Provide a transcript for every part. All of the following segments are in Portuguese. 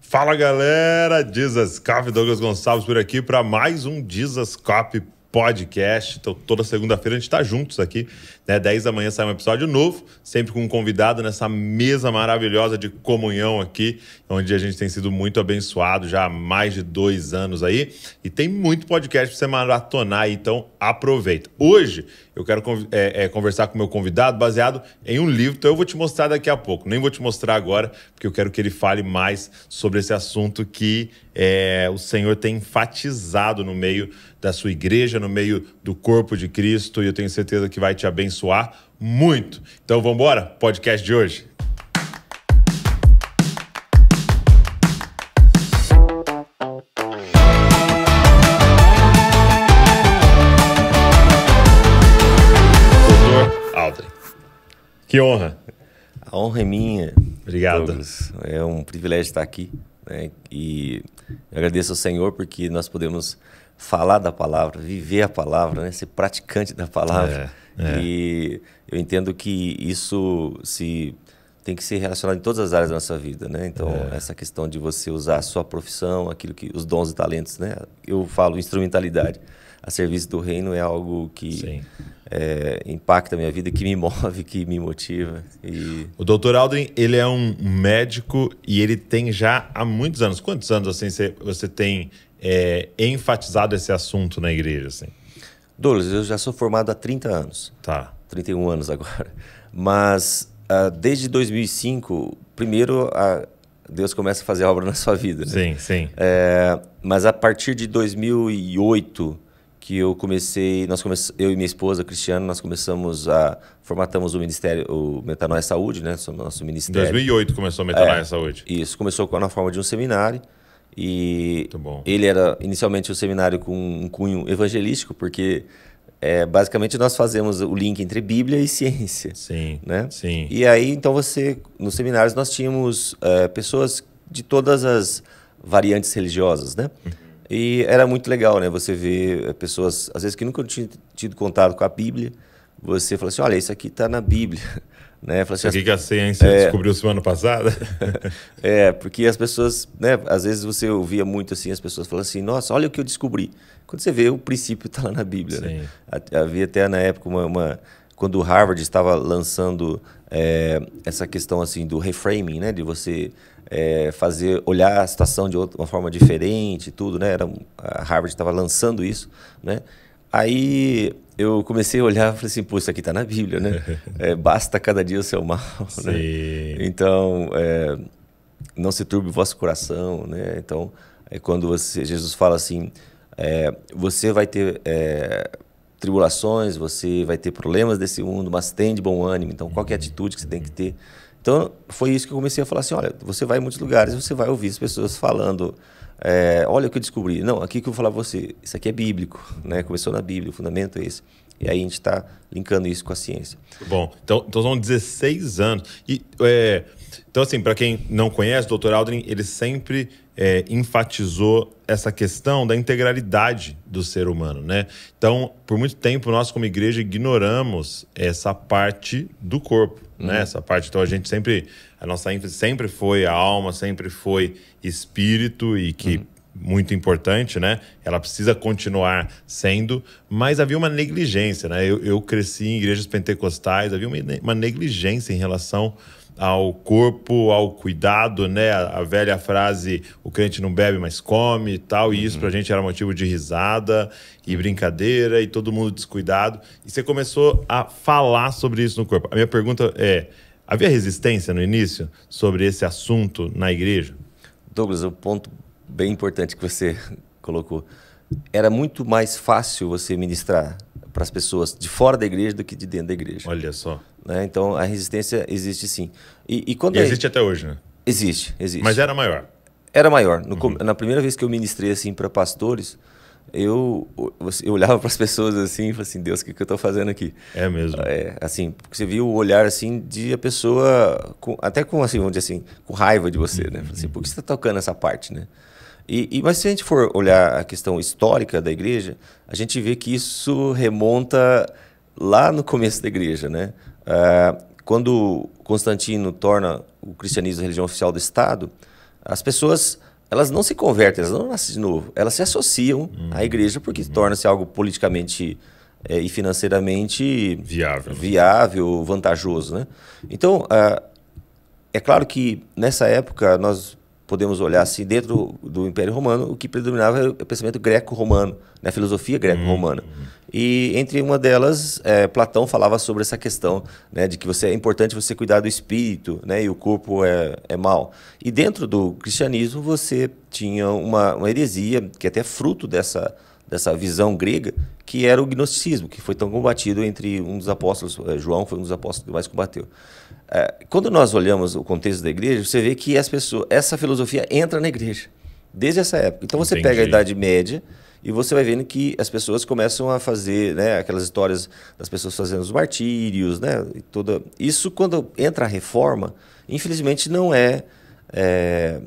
Fala galera, Jesus Cop, Douglas Gonçalves por aqui para mais um Jesus Cop podcast. Então, toda segunda-feira a gente está juntos aqui, né? 10 da manhã sai um episódio novo, sempre com um convidado nessa mesa maravilhosa de comunhão aqui, onde a gente tem sido muito abençoado já há mais de dois anos aí. E tem muito podcast para você maratonar, então aproveita. Hoje eu quero é, é, conversar com o meu convidado baseado em um livro. Então eu vou te mostrar daqui a pouco. Nem vou te mostrar agora, porque eu quero que ele fale mais sobre esse assunto que é, o Senhor tem enfatizado no meio da sua igreja, no meio do corpo de Cristo. E eu tenho certeza que vai te abençoar muito. Então vamos embora? Podcast de hoje. Que honra. A honra é minha. Obrigado. Douglas. É um privilégio estar aqui. Né? E agradeço ao Senhor porque nós podemos falar da palavra, viver a palavra, né? ser praticante da palavra. É, é. E eu entendo que isso se tem que ser relacionado em todas as áreas da nossa vida, né? Então, é. essa questão de você usar a sua profissão, aquilo que os dons e talentos, né? Eu falo instrumentalidade a serviço do reino é algo que Sim é, impacta a minha vida, que me move, que me motiva. E... O doutor Aldrin, ele é um médico e ele tem já há muitos anos. Quantos anos assim você tem é, enfatizado esse assunto na igreja? Assim? Douglas, eu já sou formado há 30 anos. Tá. 31 anos agora. Mas ah, desde 2005, primeiro a, Deus começa a fazer a obra na sua vida. Né? Sim, sim. É, mas a partir de 2008 que eu comecei, nós come, eu e minha esposa, Cristiano, nós começamos a formatamos o ministério, o Metanoia Saúde, né, nosso ministério. Em 2008 começou o é, Metanoia é, Saúde. Isso, começou na forma de um seminário e ele era inicialmente um seminário com um cunho evangelístico, porque é, basicamente nós fazemos o link entre Bíblia e ciência. Sim. Né? Sim. E aí, então, você. Nos seminários nós tínhamos é, pessoas de todas as variantes religiosas, né? Uhum. E era muito legal, né? Você vê eh, pessoas, às vezes, que nunca tinham tido contato com a Bíblia, você fala assim: olha, isso aqui está na Bíblia. Né? Fala assim, o que, as... que a ciência é... descobriu semana passada? é, porque as pessoas, né? Às vezes você ouvia muito assim, as pessoas falam assim, nossa, olha o que eu descobri. Quando você vê, o princípio está lá na Bíblia, né? Havia até na época uma, uma... quando Harvard estava lançando é, essa questão assim do reframing, né? De você é, fazer olhar a situação de outra, uma forma diferente, tudo, né? Era, a Harvard estava lançando isso, né? Aí eu comecei a olhar e falei assim, pô, isso aqui está na Bíblia, né? É, basta cada dia o seu mal, né? Então, é, não se turbe o vosso coração, né? Então, é quando você, Jesus fala assim, é, você vai ter é, tribulações, você vai ter problemas desse mundo, mas tem de bom ânimo. Então, qual é a uhum. atitude que você tem que ter? Então, foi isso que eu comecei a falar assim: olha, você vai em muitos lugares, você vai ouvir as pessoas falando. É, olha o que eu descobri. Não, aqui que eu vou falar pra você, isso aqui é bíblico, né? Começou na Bíblia, o fundamento é esse. E aí a gente está linkando isso com a ciência. Bom, então, então são 16 anos. E, é, então, assim, para quem não conhece, o Dr. Aldrin, ele sempre é, enfatizou essa questão da integralidade do ser humano, né? Então, por muito tempo nós como igreja ignoramos essa parte do corpo, né? uhum. né? Essa parte, então a gente sempre, a nossa ênfase sempre foi a alma, sempre foi espírito e que uhum. muito importante, né? Ela precisa continuar sendo, mas havia uma negligência, né? Eu, eu cresci em igrejas pentecostais, havia uma, uma negligência em relação ao corpo, ao cuidado, né? A, velha frase, o crente não bebe, mas come e tal. E uhum. isso pra gente era motivo de risada e brincadeira e todo mundo descuidado. E você começou a falar sobre isso no corpo. A minha pergunta é: havia resistência no início sobre esse assunto na igreja? Douglas, o um ponto bem importante que você colocou. Era muito mais fácil você ministrar para as pessoas de fora da igreja do que de dentro da igreja. Olha só. Né? Então a resistência existe sim. E, e quando e é... existe até hoje, né? Existe, existe. Mas era maior. Era maior. No, uhum. Na primeira vez que eu ministrei assim para pastores, eu, eu olhava para as pessoas assim e falava assim, Deus, o que, que eu estou fazendo aqui? É mesmo. É, assim, porque você viu o olhar assim de a pessoa, com, até com assim, vamos dizer assim, com raiva de você, né? Assim, por que você está tocando essa parte, né? E, e, mas se a gente for olhar a questão histórica da igreja, a gente vê que isso remonta lá no começo da igreja, né? É, quando Constantino torna o cristianismo a religião oficial do Estado, as pessoas elas não se convertem, elas não nascem de novo, elas se associam uhum. à igreja porque uhum. torna-se algo politicamente é, e financeiramente viável, né? viável vantajoso. Né? Então, uh, é claro que nessa época nós podemos olhar assim, dentro do Império Romano, o que predominava era o pensamento greco-romano, né? a filosofia greco-romana. Uhum, uhum. E entre uma delas, é, Platão falava sobre essa questão né, de que você é importante você cuidar do espírito né, e o corpo é, é mal. E dentro do cristianismo, você tinha uma, uma heresia, que até é fruto dessa, dessa visão grega, que era o gnosticismo, que foi tão combatido entre um dos apóstolos, é, João foi um dos apóstolos que mais combateu. É, quando nós olhamos o contexto da igreja, você vê que as pessoas, essa filosofia entra na igreja desde essa época. Então você Entendi. pega a Idade Média e você vai vendo que as pessoas começam a fazer né, aquelas histórias das pessoas fazendo os martírios, né, e toda isso quando entra a reforma, infelizmente não é, é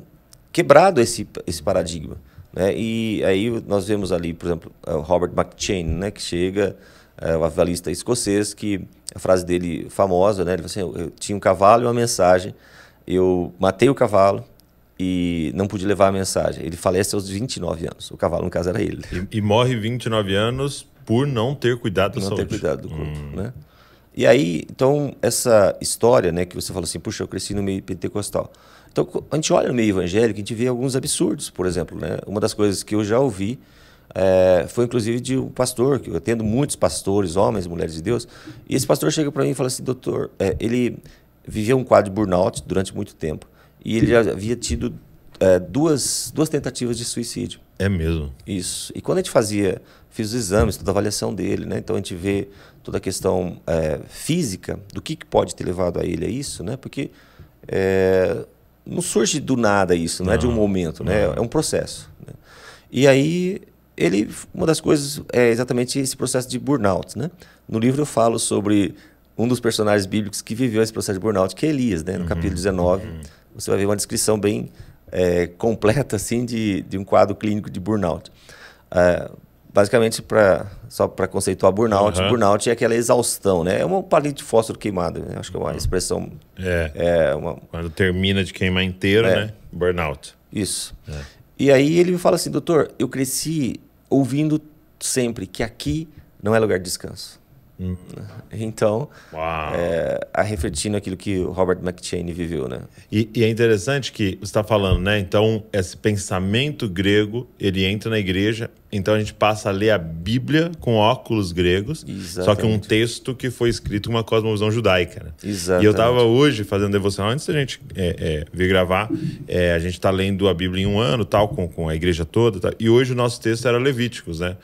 quebrado esse, esse paradigma. Né? E aí nós vemos ali, por exemplo, o Robert McChain, né, que chega, é, o avalista escocês, que a frase dele famosa, né? Ele falou assim: eu tinha um cavalo e uma mensagem, eu matei o cavalo e não pude levar a mensagem. Ele falece aos 29 anos. O cavalo, no caso, era ele. E, e morre 29 anos por não ter cuidado da não saúde. Não ter cuidado do corpo, hum. né? E aí, então, essa história, né, que você falou assim, puxa, eu cresci no meio pentecostal. Então, a gente olha no meio evangélico, a gente vê alguns absurdos, por exemplo, né? Uma das coisas que eu já ouvi é, foi inclusive de um pastor, que eu atendo muitos pastores, homens, mulheres de Deus, e esse pastor chega para mim e fala assim: doutor, é, ele viveu um quadro de burnout durante muito tempo e ele já havia tido é, duas, duas tentativas de suicídio. É mesmo? Isso. E quando a gente fazia, fiz os exames, toda a avaliação dele, né? Então a gente vê toda a questão física do que, que, pode ter levado a ele a isso, né? Porque não surge do nada isso, não, não é de um momento, né? É um processo. Né? E aí ele uma das coisas é exatamente esse processo de burnout, né? No livro eu falo sobre um dos personagens bíblicos que viveu esse processo de burnout, que é Elias, né? No uhum. capítulo 19, você vai ver uma descrição bem é, completa assim de, de um quadro clínico de burnout. Uh, basicamente, para só para conceituar burnout, uhum. burnout é aquela exaustão, né? É um palito de fósforo queimado, né? acho que é uma uhum. expressão... É, é uma... quando termina de queimar inteiro, é. né? Burnout. Isso. É. E aí ele me fala assim, doutor, eu cresci ouvindo sempre que aqui não é lugar de descanso. Então, é, a refletindo aquilo que o Robert McChain viveu, né? E, e é interessante que você está falando, né? Então, esse pensamento grego, ele entra na igreja, então a gente passa a ler a Bíblia com óculos gregos, Exatamente. só que um texto que foi escrito com uma cosmovisão judaica, né? Exatamente. E eu estava hoje fazendo devocional, antes da gente é, é, vir gravar, é, a gente está lendo a Bíblia em um ano, tal, com, com a igreja toda, tal. e hoje o nosso texto era Levíticos, né?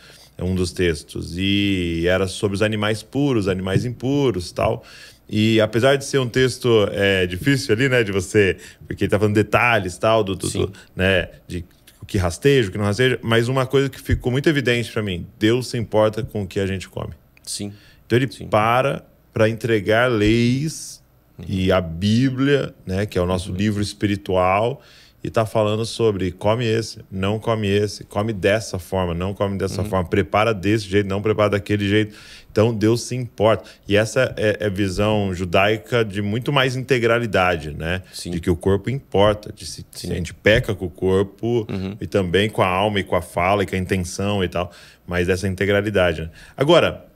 É um dos textos, e era sobre os animais puros, animais impuros tal. E apesar de ser um texto é, difícil ali, né, de você, porque ele tá falando detalhes tal, do, do, do né, de o que rasteja, o que não rasteja, mas uma coisa que ficou muito evidente para mim, Deus se importa com o que a gente come. Sim. Então ele Sim. para para entregar leis uhum. e a Bíblia, né, que é o nosso uhum. livro espiritual, e tá falando sobre come esse, não come esse, come dessa forma, não come dessa uhum. forma, prepara desse jeito, não prepara daquele jeito. Então Deus se importa. E essa é, é visão judaica de muito mais integralidade, né? Sim. De que o corpo importa, de se, se a gente peca com o corpo uhum. e também com a alma e com a fala e com a intenção e tal, mas essa integralidade. Né? Agora,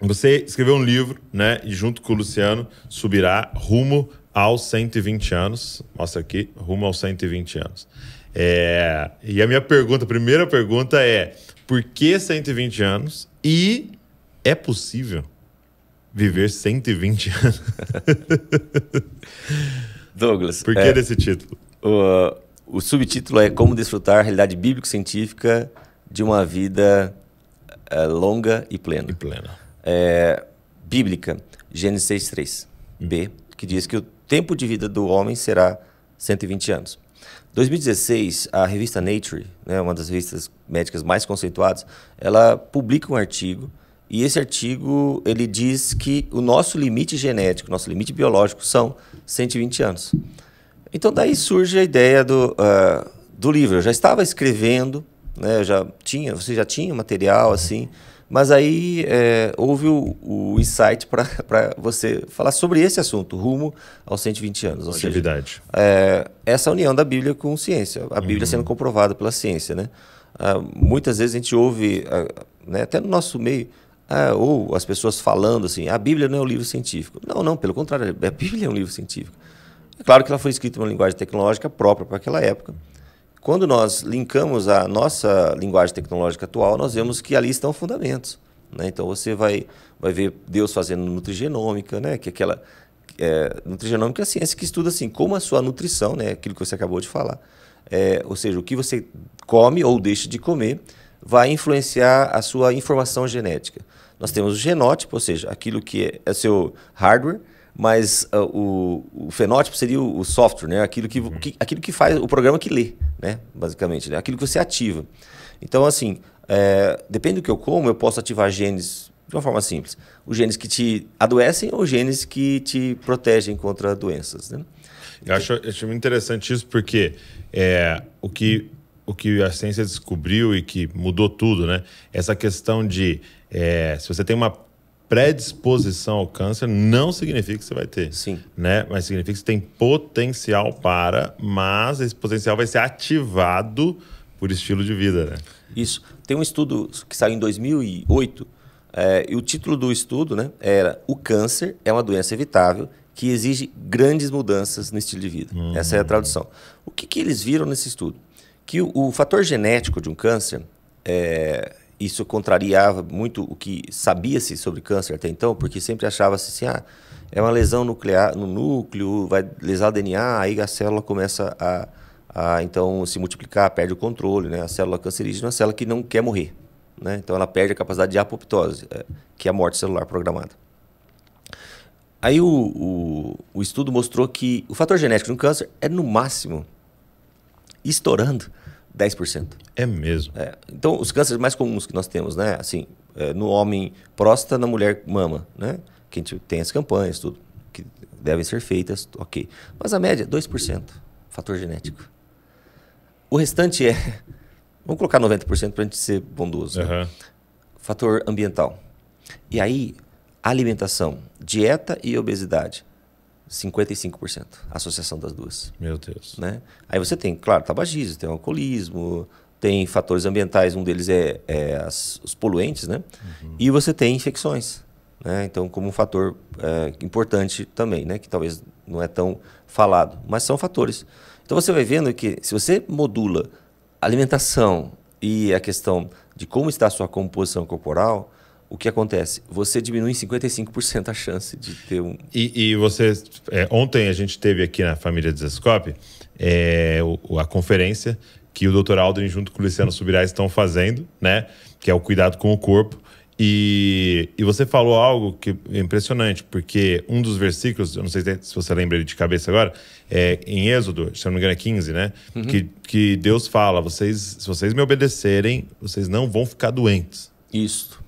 você escreveu um livro, né? E junto com o Luciano subirá rumo aos 120 anos. Mostra aqui, rumo aos 120 anos. É, e a minha pergunta, a primeira pergunta é: por que 120 anos? E é possível viver 120 anos? Douglas. Por que é, desse título? O, o subtítulo é Como Desfrutar a Realidade Bíblico-Científica de uma Vida é, Longa e Plena. E plena. É, bíblica, Gênesis 6.3b, que diz que o tempo de vida do homem será 120 anos. 2016, a revista Nature, né, uma das revistas médicas mais conceituadas, ela publica um artigo e esse artigo ele diz que o nosso limite genético, nosso limite biológico são 120 anos. Então daí surge a ideia do, uh, do livro. Eu já estava escrevendo, né, já tinha, você já tinha material assim, mas aí é, houve o, o insight para você falar sobre esse assunto, rumo aos 120 anos. é, essa união da Bíblia com ciência, a Bíblia uhum. sendo comprovada pela ciência. Né? Ah, muitas vezes a gente ouve, ah, né, até no nosso meio, ah, ou as pessoas falando assim, a Bíblia não é um livro científico. Não, não, pelo contrário, a Bíblia é um livro científico. É claro que ela foi escrita em uma linguagem tecnológica própria para aquela época. Quando nós linkamos a nossa linguagem tecnológica atual, nós vemos que ali estão fundamentos. Né? Então você vai, vai ver Deus fazendo nutrigenômica, né? que é aquela é, nutrigenômica é a ciência que estuda assim como a sua nutrição, né? aquilo que você acabou de falar, é, ou seja, o que você come ou deixa de comer vai influenciar a sua informação genética. Nós temos o genótipo, ou seja, aquilo que é, é seu hardware, mas uh, o, o, fenótipo seria o, o software, né? Aquilo que, uhum. que, aquilo que faz o programa que lê, né? Basicamente, né? Aquilo que você ativa. Então, assim, é, depende do que eu como, eu posso ativar genes de uma forma simples. Os genes que te adoecem ou genes que te protegem contra doenças, né? Eu acho, eu acho interessante isso porque é, o, que, o que a ciência descobriu e que mudou tudo, né? Essa questão de é, se você tem uma predisposição ao câncer não significa que você vai ter. Sim. Né? Mas significa que você tem potencial para, mas esse potencial vai ser ativado por estilo de vida, né? Isso. Tem um estudo que saiu em 2008 é, e o título do estudo né, era O Câncer é uma doença evitável que exige grandes mudanças no estilo de vida. Uhum. Essa é a tradução. O que, que eles viram nesse estudo? Que o, o fator genético de um câncer é, isso contrariava muito o que sabia-se sobre câncer até então, porque sempre achava-se assim, ah, é uma lesão nuclear no núcleo, vai lesar o DNA, aí a célula começa a, a então se multiplicar, perde o controle, né? A célula cancerígena é uma célula que não quer morrer, né? Então ela perde a capacidade de apoptose, é, que é a morte celular programada. Aí o, o, o estudo mostrou que o fator genético no câncer é no máximo estourando 10%. É mesmo. É. Então, os cânceres mais comuns que nós temos, né? Assim, é, no homem próstata, na mulher mama, né? Que a gente tem as campanhas, tudo, que devem ser feitas, ok. Mas a média, 2%, fator genético. O restante é. Vamos colocar 90% para a gente ser bondoso. Uhum. Né? Fator ambiental. E aí, alimentação, dieta e obesidade. 55%, a associação das duas. Meu Deus. Né? Aí você tem, claro, tabagismo, tem alcoolismo, tem fatores ambientais, um deles é, é as, os poluentes, né? Uhum. E você tem infecções, né? Então, como um fator é, importante também, né? Que talvez não é tão falado, mas são fatores. Então, você vai vendo que se você modula alimentação e a questão de como está a sua composição corporal, o que acontece? Você diminui em 55% a chance de ter um. E, e você. É, ontem a gente teve aqui na família Desescope é, a conferência que o Dr. Alden, junto com o Luciano Subirá, estão fazendo, né? Que é o cuidado com o corpo. E, e você falou algo que é impressionante, porque um dos versículos, eu não sei se você lembra ele de cabeça agora, é em Êxodo, se não me engano é 15, né? Uhum. Que, que Deus fala: vocês, se vocês me obedecerem, vocês não vão ficar doentes. Isso.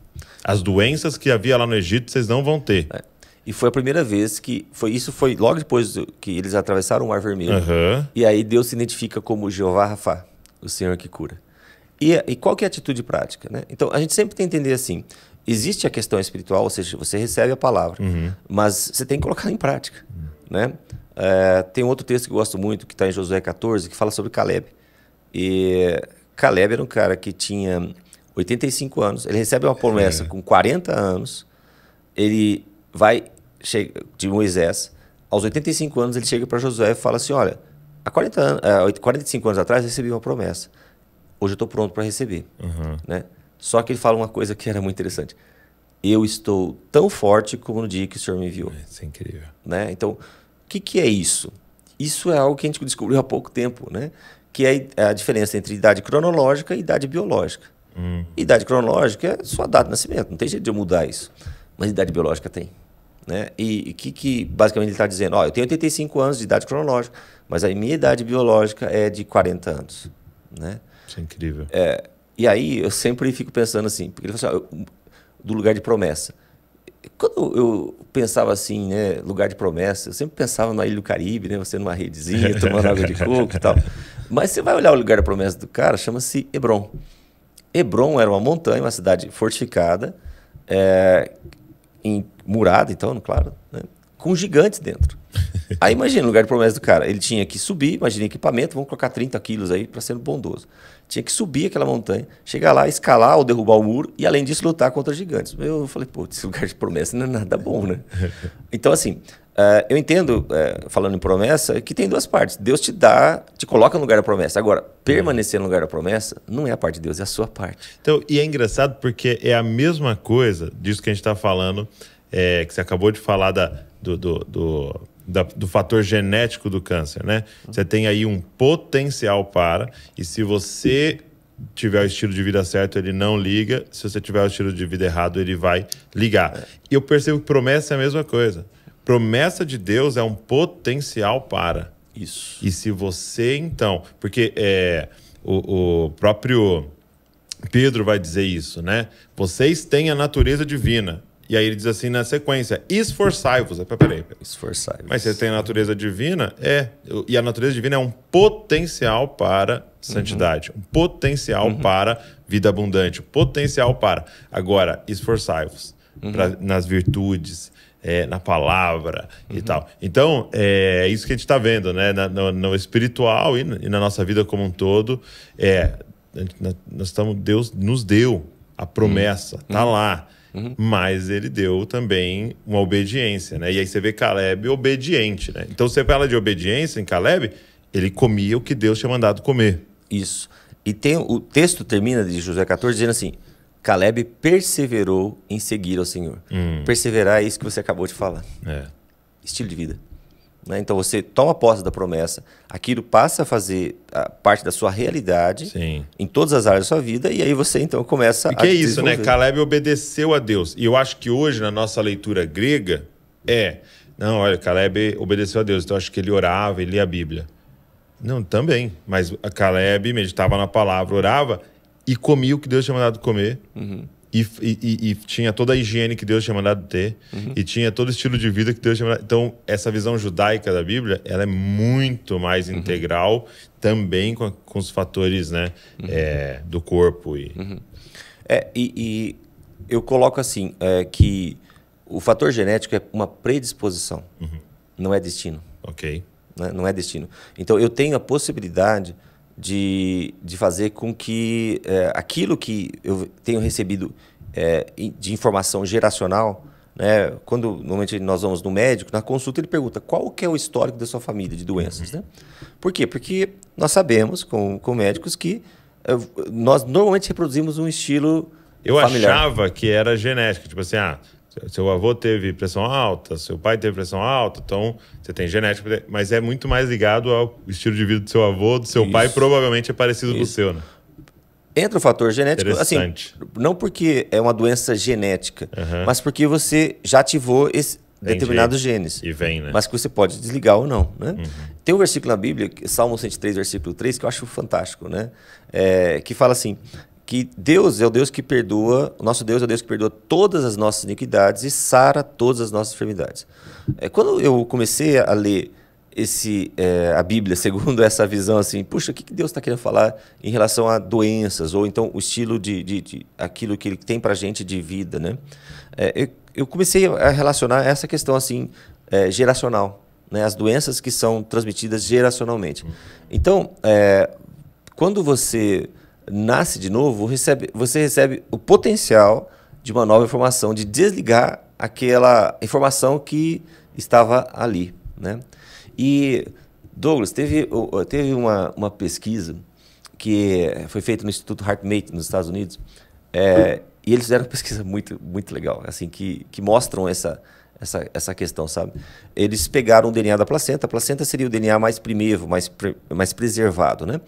As doenças que havia lá no Egito, vocês não vão ter. É. E foi a primeira vez que. foi Isso foi logo depois que eles atravessaram o Mar Vermelho. Uhum. E aí Deus se identifica como Jeová Rafa, o Senhor que cura. E, e qual que é a atitude prática? Né? Então, a gente sempre tem que entender assim: existe a questão espiritual, ou seja, você recebe a palavra, uhum. mas você tem que colocar em prática. Uhum. Né? É, tem um outro texto que eu gosto muito, que está em Josué 14, que fala sobre Caleb. E Caleb era um cara que tinha 85 anos. Ele recebe uma promessa é. com 40 anos, ele vai de Moisés. Aos 85 anos, ele chega para Josué e fala assim: Olha, há 40 anos, 45 anos atrás, eu recebi uma promessa. Hoje eu estou pronto para receber. Uhum. Né? Só que ele fala uma coisa que era muito interessante. Eu estou tão forte como no dia que o Senhor me enviou. Isso é incrível. Né? Então, o que, que é isso? Isso é algo que a gente descobriu há pouco tempo, né? que é a diferença entre idade cronológica e idade biológica. Hum. Idade cronológica é sua data de nascimento, não tem jeito de eu mudar isso. Mas idade biológica tem. Né? E o que, que basicamente ele está dizendo? Ó, eu tenho 85 anos de idade cronológica, mas a minha idade biológica é de 40 anos. Né? Isso é incrível. É, e aí eu sempre fico pensando assim, porque ele fala assim, eu, do lugar de promessa. Quando eu pensava assim, né, lugar de promessa, eu sempre pensava na Ilha do Caribe, né, você numa redezinha, tomando água de coco e tal. Mas você vai olhar o lugar de promessa do cara, chama-se Hebron. Hebron era uma montanha, uma cidade fortificada, é, em, murada, então, claro, né? com gigantes dentro. Aí imagina o lugar de promessa do cara. Ele tinha que subir, imagina equipamento, vamos colocar 30 quilos aí para ser bondoso. Tinha que subir aquela montanha, chegar lá, escalar ou derrubar o muro e, além disso, lutar contra gigantes. Eu falei, pô, esse lugar de promessa não é nada bom, né? Então, assim, ah, eu entendo, eh, falando em promessa, que tem duas partes. Deus te dá, te coloca no lugar da promessa. Agora, permanecer no lugar da promessa não é a parte de Deus, é a sua parte. Então, e é engraçado porque é a mesma coisa disso que a gente está falando, é, que você acabou de falar da, do, do, do, da, do fator genético do câncer, né? Você tem aí um potencial para, e se você tiver o estilo de vida certo, ele não liga. Se você tiver o estilo de vida errado, ele vai ligar. E eu percebo que promessa é a mesma coisa promessa de Deus é um potencial para. Isso. E se você, então. Porque é, o, o próprio Pedro vai dizer isso, né? Vocês têm a natureza divina. E aí ele diz assim na sequência: esforçai-vos. É, peraí, peraí. Esforçai-vos. Mas vocês têm a natureza divina? É. E a natureza divina é um potencial para santidade, uhum. um potencial uhum. para vida abundante, um potencial para. Agora, esforçai-vos uhum. nas virtudes, é, na palavra uhum. e tal. Então, é, é isso que a gente está vendo, né? Na, no, no, espiritual e na, e na, nossa vida como um todo, é, gente, nós estamos, Deus nos deu a promessa, uhum. tá uhum. lá. Uhum. Mas ele deu também uma obediência, né? E aí você vê Caleb obediente, né? Então você fala de obediência em Caleb, ele comia o que Deus tinha mandado comer. Isso. E tem, o texto termina de José 14 dizendo assim: Caleb perseverou em seguir ao Senhor. Hum. Perseverar é isso que você acabou de falar. É. Estilo de vida. Né? Então você toma posse da promessa, aquilo passa a fazer a parte da sua realidade Sim. em todas as áreas da sua vida, e aí você então começa e que a. é isso, né? Caleb obedeceu a Deus. E eu acho que hoje, na nossa leitura grega, é. Não, olha, Caleb obedeceu a Deus, então acho que ele orava, ele lia a Bíblia. Não, também. Mas Caleb meditava na palavra, orava e comi o que Deus tinha mandado comer. Uhum. E, e, e, tinha toda a higiene que Deus tinha mandado ter, uhum. e tinha todo o estilo de vida que Deus tinha mandado. Então, essa visão judaica da Bíblia, ela é muito mais uhum. integral também com, com, os fatores né, uhum. é, do corpo. E... Uhum. É, e, e, eu coloco assim, é, que o fator genético é uma predisposição, uhum. não é destino. Ok. Né, não é destino. Então, eu tenho a possibilidade de, de fazer com que é, aquilo que eu tenho recebido é, de informação geracional, né, quando normalmente nós vamos no médico, na consulta ele pergunta qual que é o histórico da sua família de doenças. Uhum. Né? Por quê? Porque nós sabemos, com, com médicos, que é, nós normalmente reproduzimos um estilo eu familiar. achava que era genética, tipo assim, ah, seu avô teve pressão alta, seu pai teve pressão alta, então você tem genética, mas é muito mais ligado ao estilo de vida do seu avô, do seu Isso. pai, provavelmente é parecido Isso. com o seu, né? Entra o fator genético, assim, não porque é uma doença genética, uhum. mas porque você já ativou esse, determinados genes. E vem, né? Mas que você pode desligar ou não, né? Uhum. Tem um versículo na Bíblia, Salmo 103, versículo 3, que eu acho fantástico, né? É, que fala assim, que Deus é o Deus que perdoa, o nosso Deus é o Deus que perdoa todas as nossas iniquidades e sara todas as nossas enfermidades. É, quando eu comecei a ler esse é, a Bíblia segundo essa visão assim, puxa, o que, que Deus está querendo falar em relação a doenças ou então o estilo de, de, de aquilo que Ele tem para a gente de vida, né? É, eu, eu, comecei a relacionar essa questão assim é, geracional, né? As doenças que são transmitidas geracionalmente. Uhum. Então, é, quando você nasce de novo, recebe, você recebe o potencial de uma nova informação, de desligar aquela informação que estava ali. Né? E, Douglas, teve, teve uma, uma pesquisa que eh, foi feita no Instituto HeartMate nos Estados Unidos, é, e eles fizeram uma pesquisa muito, muito legal, assim, que, que mostram essa, essa, essa questão, sabe? Eles pegaram o DNA da placenta, a placenta seria o DNA mais primevo, mais, pre, mais preservado, né?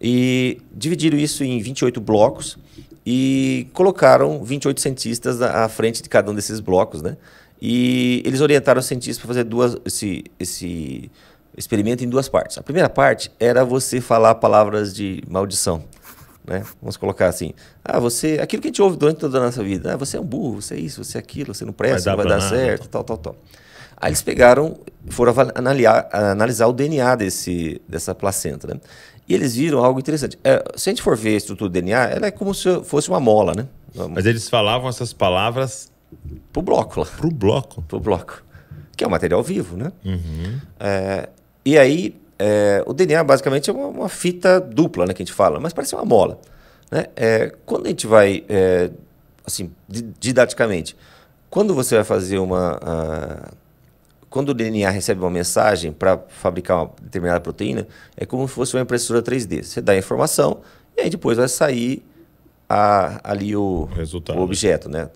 E dividiram isso em 28 blocos e colocaram 28 cientistas à frente de cada um desses blocos, né? E eles orientaram os cientistas para fazer duas, esse, esse experimento em duas partes. A primeira parte era você falar palavras de maldição. Né? Vamos colocar assim: ah, você, aquilo que a gente ouve durante toda a nossa vida, ah, você é um burro, você é isso, você é aquilo, você não presta, vai dar, não vai dar certo, tal, tal, tal. Aí eles pegaram, foram avaliar, analisar o DNA desse, dessa placenta. Né? E eles viram algo interessante. É, se a gente for ver a estrutura do DNA, ela é como se fosse uma mola, né? Mas eles falavam essas palavras. Pro bloco lá. Pro bloco. Pro bloco. Que é um material vivo, né? Uhum. É, e aí, é, o DNA basicamente é uma, uma, fita dupla, né? Que a gente fala, mas parece uma mola. Né? É, quando a gente vai, é, assim, didaticamente, quando você vai fazer uma. Uh, quando o DNA recebe uma mensagem para fabricar uma determinada proteína, é como se fosse uma impressora 3D. Você dá a informação e aí depois vai sair a, ali o, o, objeto, né?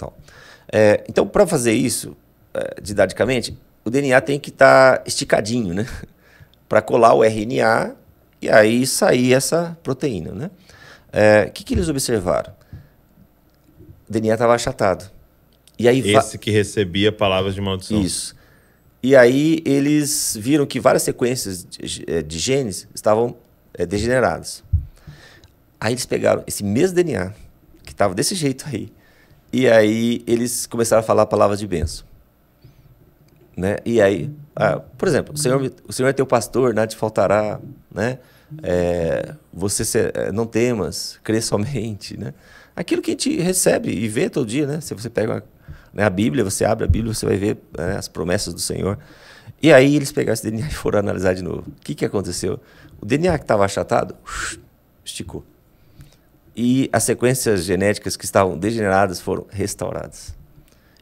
É, então, para fazer isso, é, didaticamente, o DNA tem que estar tá esticadinho, né? para colar o RNA e aí sair essa proteína, né? O é, que, que eles observaram? O DNA estava achatado. E aí Esse que recebia palavras de maldição. Isso. E aí eles viram que várias sequências de, eh, de genes estavam é, degeneradas. Aí eles pegaram esse mesmo DNA, que estava desse jeito aí, e aí eles começaram a falar palavras de benção. Né? E aí, ah, por exemplo, o senhor, o senhor é teu pastor, nada te faltará, né? É, você ser, não temas, crê somente, né? Aquilo que a gente recebe e vê todo dia, né? Se você pega uma, né? A Bíblia, você abre a Bíblia, você vai ver né, as promessas do Senhor. E aí eles pegaram esse DNA e foram analisar de novo. O que, que aconteceu? O DNA que estava achatado, esticou. E as sequências genéticas que estavam degeneradas foram restauradas.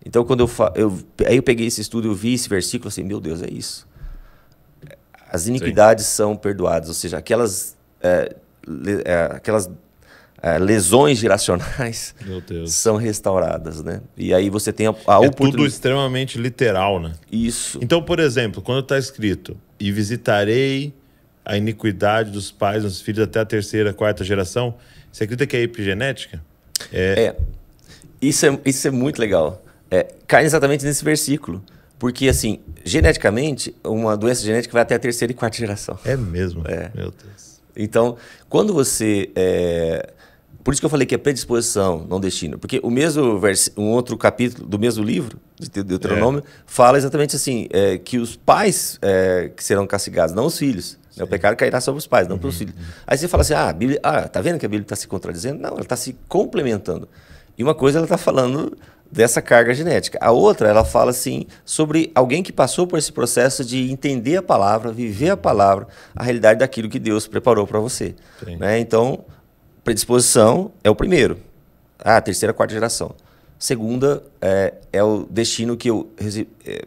Então, quando eu, eu aí eu peguei esse estudo, eu vi esse versículo, assim, meu Deus, é isso. As iniquidades Sim. são perdoadas, ou seja, aquelas, é, é, aquelas é, lesões geracionais são restauradas, né? E aí você tem a, a é oportunidade... tudo extremamente literal, né? Isso. Então, por exemplo, quando está escrito e visitarei a iniquidade dos pais dos filhos até a terceira, quarta geração, você acredita que é epigenética? É. é. Isso, é isso é muito legal. É, cai exatamente nesse versículo. Porque, assim, geneticamente, uma doença genética vai até a terceira e quarta geração. É mesmo? É. Meu Deus. Então, quando você é, por isso que eu falei que é predisposição, não destino. Porque o mesmo um outro capítulo do mesmo livro, de Deuteronômio, é. fala exatamente assim: é, que os pais é, que serão castigados, não os filhos. Né? O pecado cairá sobre os pais, não uhum. pelos filhos. Uhum. Aí você fala assim: ah, a Bíblia, ah, tá vendo que a Bíblia está se contradizendo? Não, ela está se complementando. E uma coisa ela está falando dessa carga genética. A outra, ela fala assim sobre alguém que passou por esse processo de entender a palavra, viver a palavra, a realidade daquilo que Deus preparou para você. Né? Então, predisposição é o primeiro. Ah, terceira, quarta geração. Segunda é, é o destino que eu é,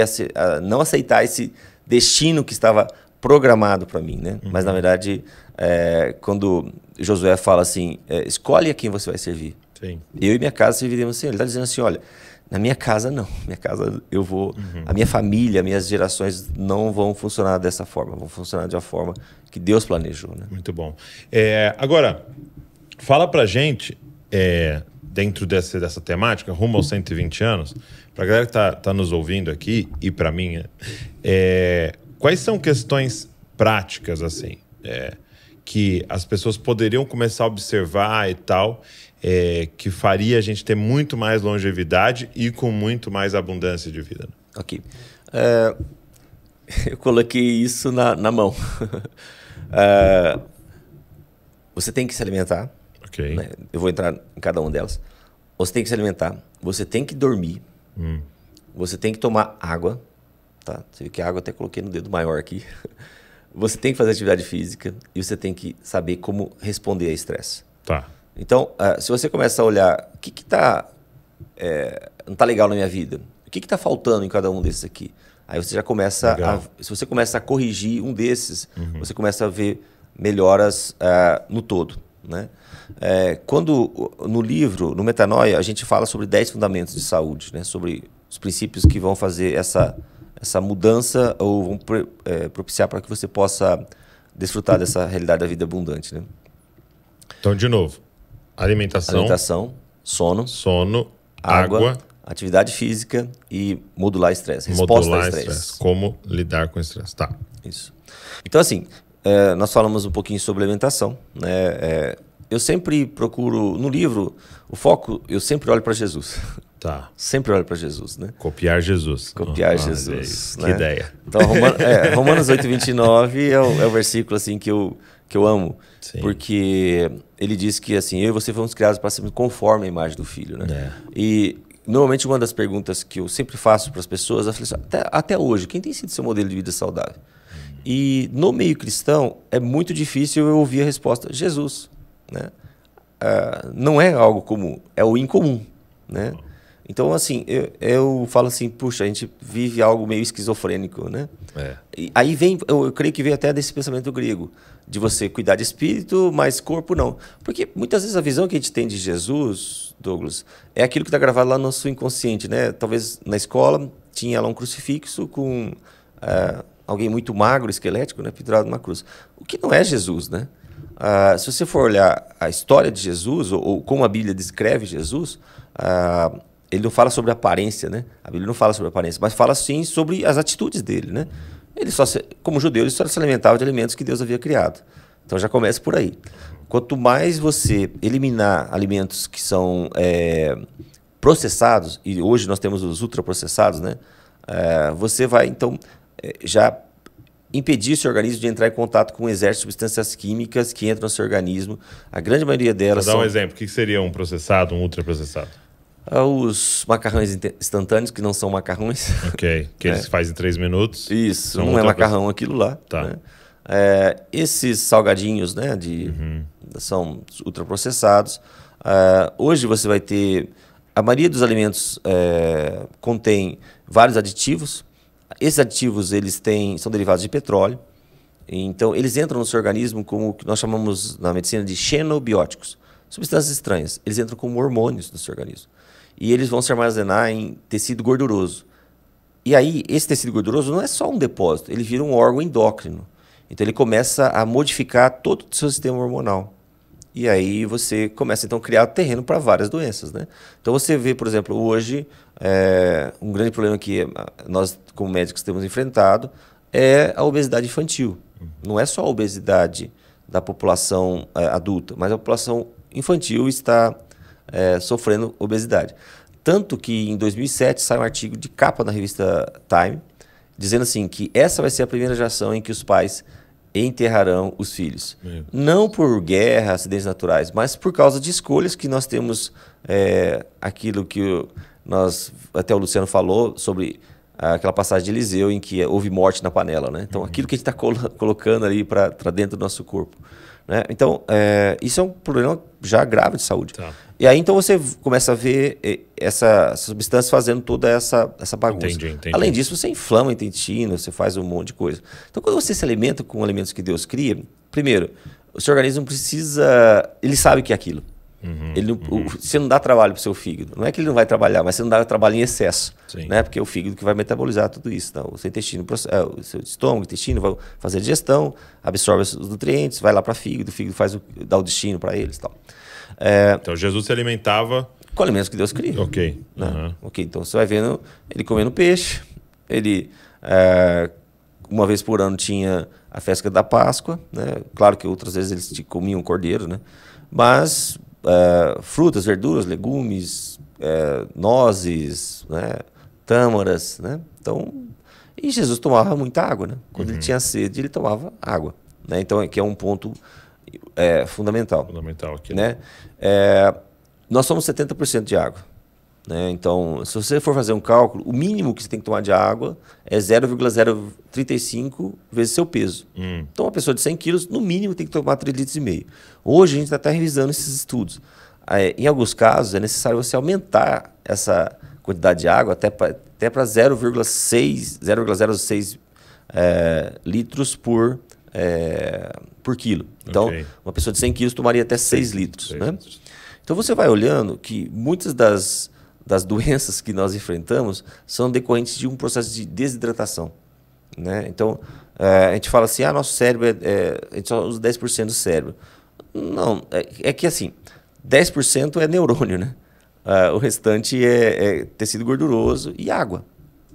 ace não aceitar esse destino que estava programado para mim, né? Uhum. Mas na uhum. verdade, é, quando Josué fala assim, é, escolhe a quem você vai servir. Sim. Eu e minha casa serviremos assim. Ele está dizendo assim, olha, na minha casa, não. Minha casa, eu vou. Uhum. A minha família, minhas gerações não vão funcionar dessa forma. Vão funcionar de uma forma que Deus planejou. Né? Muito bom. É, agora, fala pra gente, é, dentro dessa, dessa temática, rumo aos 120 anos, pra galera que tá, tá nos ouvindo aqui e pra mim, né? é, quais são questões práticas, assim, é, que as pessoas poderiam começar a observar e tal, é, que faria a gente ter muito mais longevidade e com muito mais abundância de vida. Ok. É, eu coloquei isso na, na mão. É, você tem que se alimentar. Ok. Né? Eu vou entrar em cada uma delas. Você tem que se alimentar. Você tem que dormir. Hum. Você tem que tomar água. Tá? Você viu que a água até coloquei no dedo maior aqui. Você tem que fazer atividade física e você tem que saber como responder a estresse. Tá. Então, ah, se você começa a olhar o que está é, não está legal na minha vida, o que está faltando em cada um desses aqui, aí você já começa legal. a, se você começa a corrigir um desses, uhum. você começa a ver melhoras uh, no todo, né? É, quando no livro, no Metanoia, a gente fala sobre 10 fundamentos de saúde, né? Sobre os princípios que vão fazer essa essa mudança ou vão é, propiciar para que você possa desfrutar dessa realidade da vida abundante, né? Então, de novo, Alimentação. Alimentação, sono. Sono, água, água atividade física e modular estresse. Resposta modular estresse. Como lidar com estresse. Tá. Isso. Então, assim, é, nós falamos um pouquinho sobre alimentação. Né? É, eu sempre procuro, no livro, o foco, eu sempre olho para Jesus. Tá. Sempre olho para Jesus, né? Copiar Jesus. Copiar oh, Jesus. Né? Que ideia. Então, é, Romanos 8, 29 é o, é o versículo assim que eu que eu amo. Sim. Porque ele diz que assim, eu e você fomos criados para sermos conforme a imagem do filho, né? É. E normalmente uma das perguntas que eu sempre faço para as pessoas, eu assim, até, até hoje, quem tem sido seu modelo de vida saudável? Hum. E no meio cristão é muito difícil eu ouvir a resposta Jesus, né? Uh, não é algo comum, é o incomum, né? Então, assim, eu, eu, falo assim, puxa, a gente vive algo meio esquizofrênico, né? É. aí vem, eu, eu, creio que veio até desse pensamento grego de você cuidar de espírito, mas corpo não. Porque muitas vezes a visão que a gente tem de Jesus, Douglas, é aquilo que está gravado lá no nosso inconsciente, né? Talvez na escola tinha lá um crucifixo com é, alguém muito magro, esquelético, né? pendurado numa cruz. O que não é Jesus, né? Ah, se você for olhar a história de Jesus, ou, ou como a Bíblia descreve Jesus, ah, ele não fala sobre aparência, né? A Bíblia não fala sobre aparência, mas fala sim sobre as atitudes dele, né? Ele só se, como judeu, ele só se alimentava de alimentos que Deus havia criado. Então já começa por aí. Quanto mais você eliminar alimentos que são é, processados, e hoje nós temos os ultraprocessados, né? É, você vai, então, é, já impedir seu organismo de entrar em contato com um exército de substâncias químicas que entram no seu organismo. A grande maioria delas. Vou dar são... um exemplo. O que seria um processado, um ultraprocessado? Ah, os macarrões instantâneos, que não são macarrões. Ok, que é. eles é. fazem em três minutos. Isso, não é macarrão coisa. aquilo lá. Tá. Né? É, esses salgadinhos né, de, uhum. são ultraprocessados. É, hoje você vai ter. A maioria dos alimentos é, contém vários aditivos. Esses aditivos eles têm, são derivados de petróleo. Então, eles entram no seu organismo como o que nós chamamos na medicina de xenobióticos substâncias estranhas. Eles entram como hormônios no seu organismo e eles vão se armazenar em tecido gorduroso. E aí, esse tecido gorduroso não é só um depósito, ele vira um órgão endócrino. Então, ele começa a modificar todo o seu sistema hormonal. E aí você começa, então, a criar terreno para várias doenças, né? Então, você vê, por exemplo, hoje, é, um grande problema que ah, nós, como médicos, temos enfrentado é a obesidade infantil. Não é só a obesidade da população é, adulta, mas a população infantil está é, sofrendo obesidade. Tanto que em 2007 sai um artigo de capa na revista Time, dizendo assim que essa vai ser a primeira geração em que os pais enterrarão os filhos. É. Não por guerra, acidentes naturais, mas por causa de escolhas que nós temos, é, aquilo que nós, até o Luciano falou sobre aquela passagem de Eliseu em que houve morte na panela, né? Então, uhum. aquilo que a gente está col colocando ali para dentro do nosso corpo. Né? Então, é, isso é um problema já grave de saúde. Tá. E aí, então, você começa a ver é, essa, substância fazendo toda essa, essa bagunça. Entendi, entendi. Além disso, você inflama o intestino, você faz um monte de coisa. Então, quando você se alimenta com alimentos que Deus cria, primeiro, o seu organismo precisa... Ele sabe que é aquilo. Uhum, ele, uhum. O, você não dá trabalho para o seu fígado. Não é que ele não vai trabalhar, mas você não dá trabalho em excesso. Né? Porque é o fígado que vai metabolizar tudo isso. Então, o seu intestino, é, o seu estômago, intestino vai fazer a digestão, absorve os nutrientes, vai lá para o fígado, o fígado faz o, dá o destino para eles. Tal. É, então Jesus se alimentava. Com alimentos que Deus cria. Ok. Né? Uhum. Ok, então você vai vendo ele comendo peixe, ele. É, uma vez por ano tinha a festa da Páscoa, né? Claro que outras vezes eles comiam cordeiro, né? Mas uh, frutas, verduras, legumes, uh, nozes, né? tâmaras. Né? Então, e Jesus tomava muita água. Né? Quando uhum. ele tinha sede, ele tomava água. Né? Então, aqui é um ponto é, fundamental. Fundamental aqui. Né? né? É, nós somos 70% de água. Né? Então, se você for fazer um cálculo, o mínimo que você tem que tomar de água é 0,035 vezes seu peso. Hum. Então, uma pessoa de 100 quilos, no mínimo, tem que tomar 3 litros e meio. Hoje, a gente está até revisando esses estudos. É, em alguns casos, é necessário você aumentar essa quantidade de água até para até 0,06 é, eh, litros por, é, por quilo. Então, okay. uma pessoa de 100 quilos tomaria até 6 litros. 6 né? litros. Então, você vai olhando que muitas das das doenças que nós enfrentamos são decorrentes de um processo de desidratação. Né? Então, é, a gente fala assim, ah, nosso cérebro, é, é, a gente só usa 10% do cérebro. Não, é, é que assim, 10% é neurônio, né? Ah, o restante é, é, tecido gorduroso e água.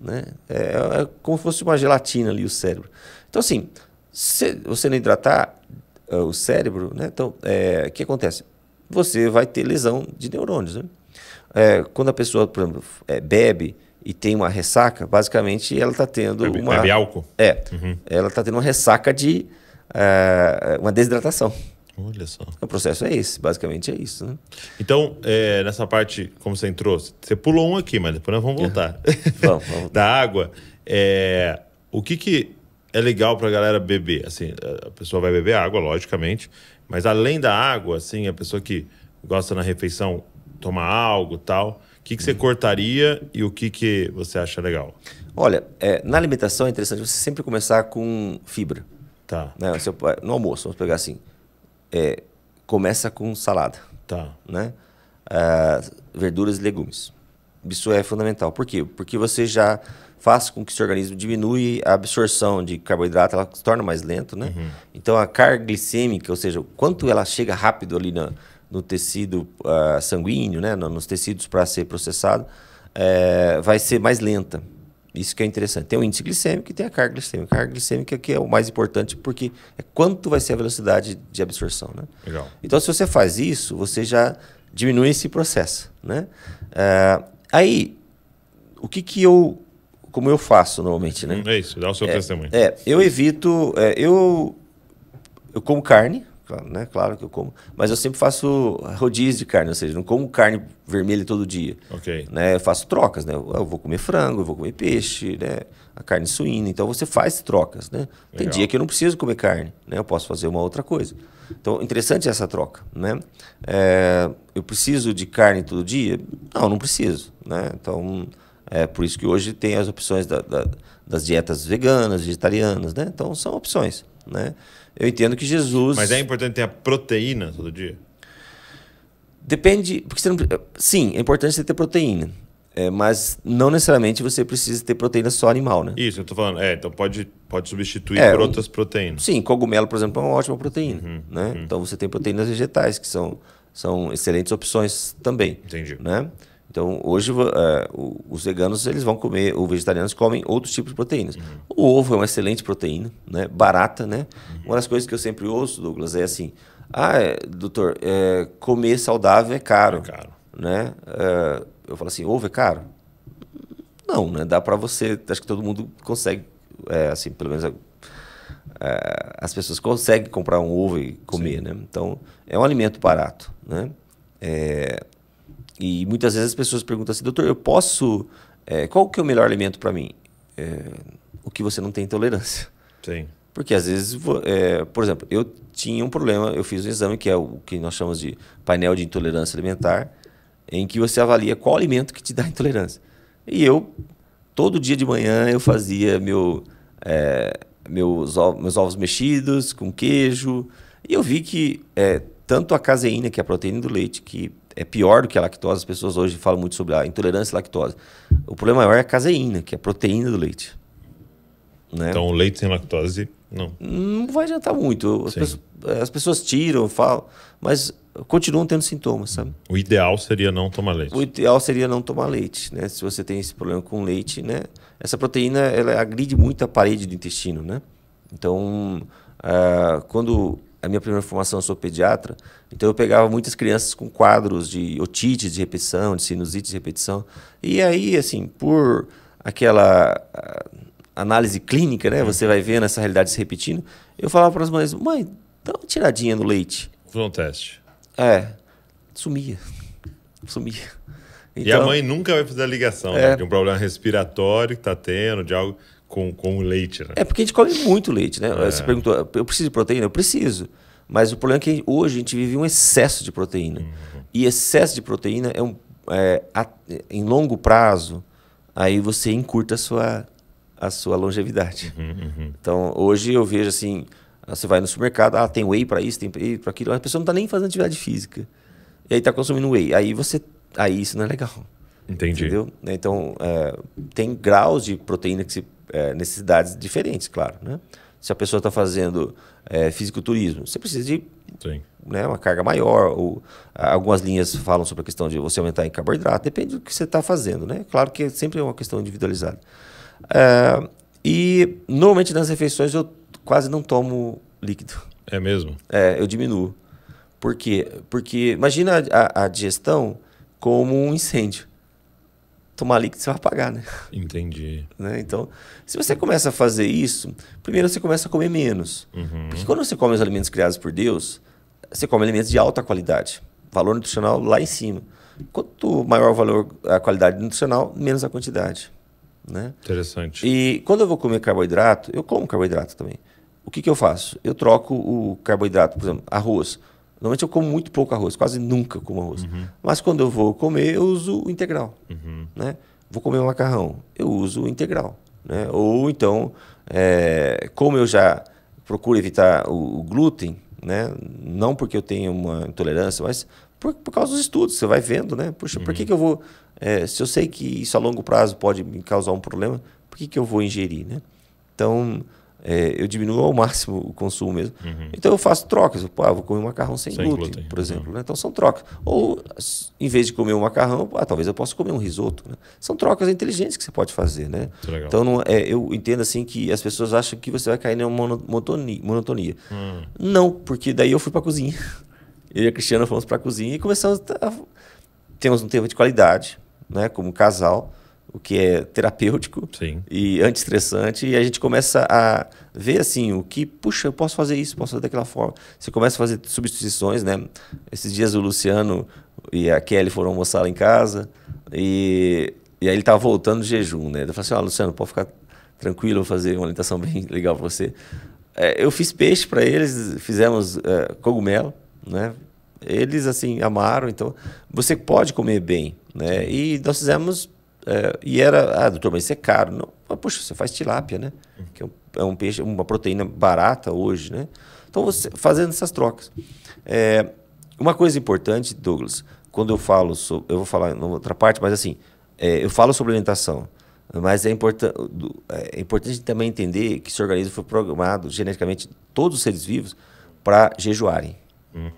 Né? É, é, como se fosse uma gelatina ali o cérebro. Então, assim, se você não hidratar o cérebro, né? então, o que acontece? Você vai ter lesão de neurônios, né? É, quando a pessoa, por exemplo, é, bebe e tem uma ressaca, basicamente ela está tendo bebe, uma. Bebe álcool? É. Uhum. Ela está tendo uma ressaca de uh, uma desidratação. Olha só. O processo é esse, basicamente é isso. Né? Então, é, nessa parte, como você entrou, você pulou um aqui, mas depois nós vamos voltar. É. vamos, vamos. Da água. É, o que, que é legal para a galera beber? Assim, a pessoa vai beber água, logicamente, mas além da água, assim, a pessoa que gosta na refeição tomar algo tal. O que, que você cortaria e o que, que você acha legal? Olha, é, na alimentação é interessante você sempre começar com fibra. Tá. Né? É, no almoço, vamos pegar assim. É, começa com salada. Tá. Né? Ah, verduras e legumes. Isso é fundamental. Por quê? Porque você já faz com que seu organismo diminui a absorção de carboidrato, ela se torna mais lento, né? Uhum. Então a carga glicêmica, ou seja, quanto ela chega rápido ali na, no tecido uh, sanguíneo, né, nos tecidos para ser processado, é, vai ser mais lenta. Isso que é interessante. Tem o índice glicêmico e tem a carga glicêmica. A carga glicêmica que é o mais importante porque é quanto vai ser a velocidade de absorção. Né? Legal. Então, se você faz isso, você já diminui esse processo. Né? Uh, aí, o que, que eu como eu faço normalmente, né? É isso, dá o seu é, testemunho. É, eu evito, é, eu, eu como carne, claro, né? Claro que eu como. Mas eu sempre faço rodízio de carne, ou seja, não como carne vermelha todo dia. Ok. Né? Eu faço trocas, né? Eu vou comer frango, eu vou comer peixe, né? A carne suína. Então você faz trocas, né? Legal. Tem dia que eu não preciso comer carne, né? Eu posso fazer uma outra coisa. Então, interessante essa troca, né? É, eu preciso de carne todo dia? Não, não preciso, né? Então, é por isso que hoje tem as opções da, da, das dietas veganas, vegetarianas, né? Então, são opções, né? Eu entendo que Jesus. Mas é importante ter a proteína todo dia? Depende. Porque você não, sim, é importante você ter proteína. É, mas não necessariamente você precisa ter proteína só animal, né? Isso, eu tô falando. É, então pode, pode substituir é, por outras proteínas. Sim, cogumelo, por exemplo, é uma ótima proteína. Uhum, né? Uhum. Então você tem proteínas vegetais, que são, são excelentes opções também. Entendi. Né? Então, hoje, uh, os veganos eles vão comer, os vegetarianos comem outros tipos de proteínas. Uhum. O ovo é uma excelente proteína, né? barata, né? Uhum. Uma das coisas que eu sempre ouço, Douglas, é assim: ah, é, doutor, é, comer saudável é caro. É caro. Né? Uh, eu falo assim: ovo é caro? Não, né? Dá para você. Acho que todo mundo consegue, é, assim, pelo menos as pessoas conseguem comprar um ovo e comer, Sim. né? Então, é um alimento barato, né? É, e muitas vezes as pessoas perguntam assim, doutor, eu posso. É, qual que é o melhor alimento para mim? É, o que você não tem tolerância. Sim. Porque às vezes, é, por exemplo, eu tinha um problema, eu fiz um exame que é o que nós chamamos de painel de intolerância alimentar, em que você avalia qual alimento que te dá intolerância. E eu, todo dia de manhã, eu fazia meu, é, meus, ovos, meus ovos mexidos com queijo, e eu vi que é, tanto a caseína, que é a proteína do leite, que é pior do que a lactose. As pessoas hoje falam muito sobre a intolerância à lactose. O problema maior é a caseína, que é a proteína do leite. Né? Então, o leite sem lactose, não. Não vai adiantar muito. As, pessoas, eh, as pessoas tiram, falam, mas continuam tendo sintomas, sabe? O ideal seria não tomar leite. O ideal seria não tomar leite, né? Se você tem esse problema com leite, né? Essa proteína, ela agride muito a parede do intestino, né? Então, uh, quando a minha primeira formação eu sou pediatra, então eu pegava muitas crianças com quadros de otite de repetição, de sinusite de repetição. E aí, assim, por aquela ah, análise clínica, né, você vai vendo essa realidade se repetindo, eu falava para as mães: mãe, dá uma tiradinha no leite. Foi um teste. É, sumia. Sumia. Então, e a então mãe nunca vai fazer a ligação, né, é, né? De um problema respiratório que está tendo, de algo com, com o leite, né? É porque a gente come muito leite, né? É. Você perguntou, eu preciso de proteína? Eu preciso. Mas o problema é que hoje a gente vive um excesso de proteína. Uhum. E excesso de proteína é um. É, a, em longo prazo, aí você encurta a sua, a sua longevidade. Uhum, uhum. Então, hoje eu vejo assim: você vai no supermercado, ah, tem whey para isso, tem whey para aquilo, mas a pessoa não está nem fazendo atividade física. E aí está consumindo whey. Aí você. Aí isso não é legal. Entendi. Entendeu? Então, é, tem graus de proteína que você é, necessidades diferentes, claro. Né? Se a pessoa está fazendo é, fisiculturismo, você precisa de Sim. Né, uma carga maior. Ou, algumas linhas falam sobre a questão de você aumentar em carboidrato, depende do que você está fazendo. Né? Claro que sempre é uma questão individualizada. É, e normalmente nas refeições eu quase não tomo líquido. É mesmo? É, eu diminuo. Por quê? Porque imagina a, a digestão como um incêndio tomar líquido, você vai apagar, né? Entendi. Né? Então, se você começa a fazer isso, primeiro você começa a comer menos. Uhum. Porque quando você come os alimentos criados por Deus, você come alimentos de alta qualidade, valor nutricional lá em cima. Quanto maior o valor, a qualidade nutricional, menos a quantidade. Né? Interessante. E quando eu vou comer carboidrato, eu como carboidrato também. O que, que eu faço? Eu troco o carboidrato, por exemplo, arroz. Normalmente eu como muito pouco arroz, quase nunca como arroz. Uhum. Mas quando eu vou comer, eu uso o integral. Uhum. Né? Vou comer um macarrão, eu uso o integral. Né? Ou então, é, como eu já procuro evitar o, o, glúten, né? não porque eu tenho uma intolerância, mas por, por causa dos estudos, você vai vendo, né? Poxa, uhum. por que, uhum. que eu vou. É, se eu sei que isso a longo prazo pode me causar um problema, por que, que eu vou ingerir, né? Então, é, eu diminuo ao máximo o consumo mesmo. Uhum. Então eu faço trocas. Eu, pô, ah, vou comer um macarrão sem, sem glúten, glúten, por né? exemplo. Uhum. Né? Então são trocas. Ou em vez de comer um macarrão, ah, talvez eu possa comer um risoto. Né? São trocas inteligentes que você pode fazer. Né? Então não, é, eu entendo assim que as pessoas acham que você vai cair em uma monotonia. Uhum. Não, porque daí eu fui para a cozinha. Eu e a Cristiana fomos para a cozinha e começamos a... Temos um tema de qualidade, né? como casal o que é terapêutico Sim. e antiestressante, e a gente começa a ver assim o que, puxa, eu posso fazer isso, posso fazer daquela forma. Você começa a fazer substituições, né? Esses dias o Luciano e a Kelly foram almoçar lá em casa e, e aí ele estava voltando de jejum, né? Eu falei assim, ah, Luciano, pode ficar tranquilo, vou fazer uma alimentação bem legal para você. É, eu fiz peixe para eles, fizemos é, cogumelo, né? Eles, assim, amaram, então você pode comer bem, né? E nós fizemos é, e era, ah, doutor, mas isso é caro. Não, mas, poxa, você faz tilápia, né? Que é um, é um, peixe, uma proteína barata hoje, né? Então, você fazendo essas trocas. É, uma coisa importante, Douglas, quando eu falo sobre, eu vou falar em outra parte, mas assim, é, eu falo sobre alimentação, mas é, importan é, é importante também entender que esse organismo foi programado geneticamente, todos os seres vivos, para jejuarem. Hum.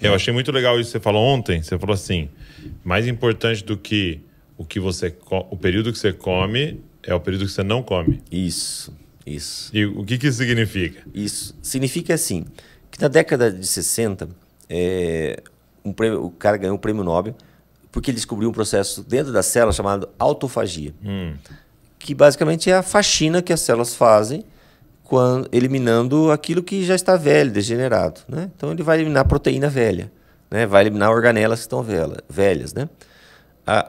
Eu achei muito legal isso que você falou ontem. Você falou assim: mais importante do que o que você o período que você come é o período que você não come. Isso, isso. E o que, que isso significa? Isso significa assim, que na década de 60, é, um prêmio, o cara ganhou um prêmio Nobel porque ele descobriu um processo dentro da célula chamado autofagia, hum. que basicamente é a faxina que as células fazem quando, eliminando aquilo que já está velho, degenerado. Né? Então ele vai eliminar proteína velha, né? vai eliminar organelas que estão velha, velhas. Né?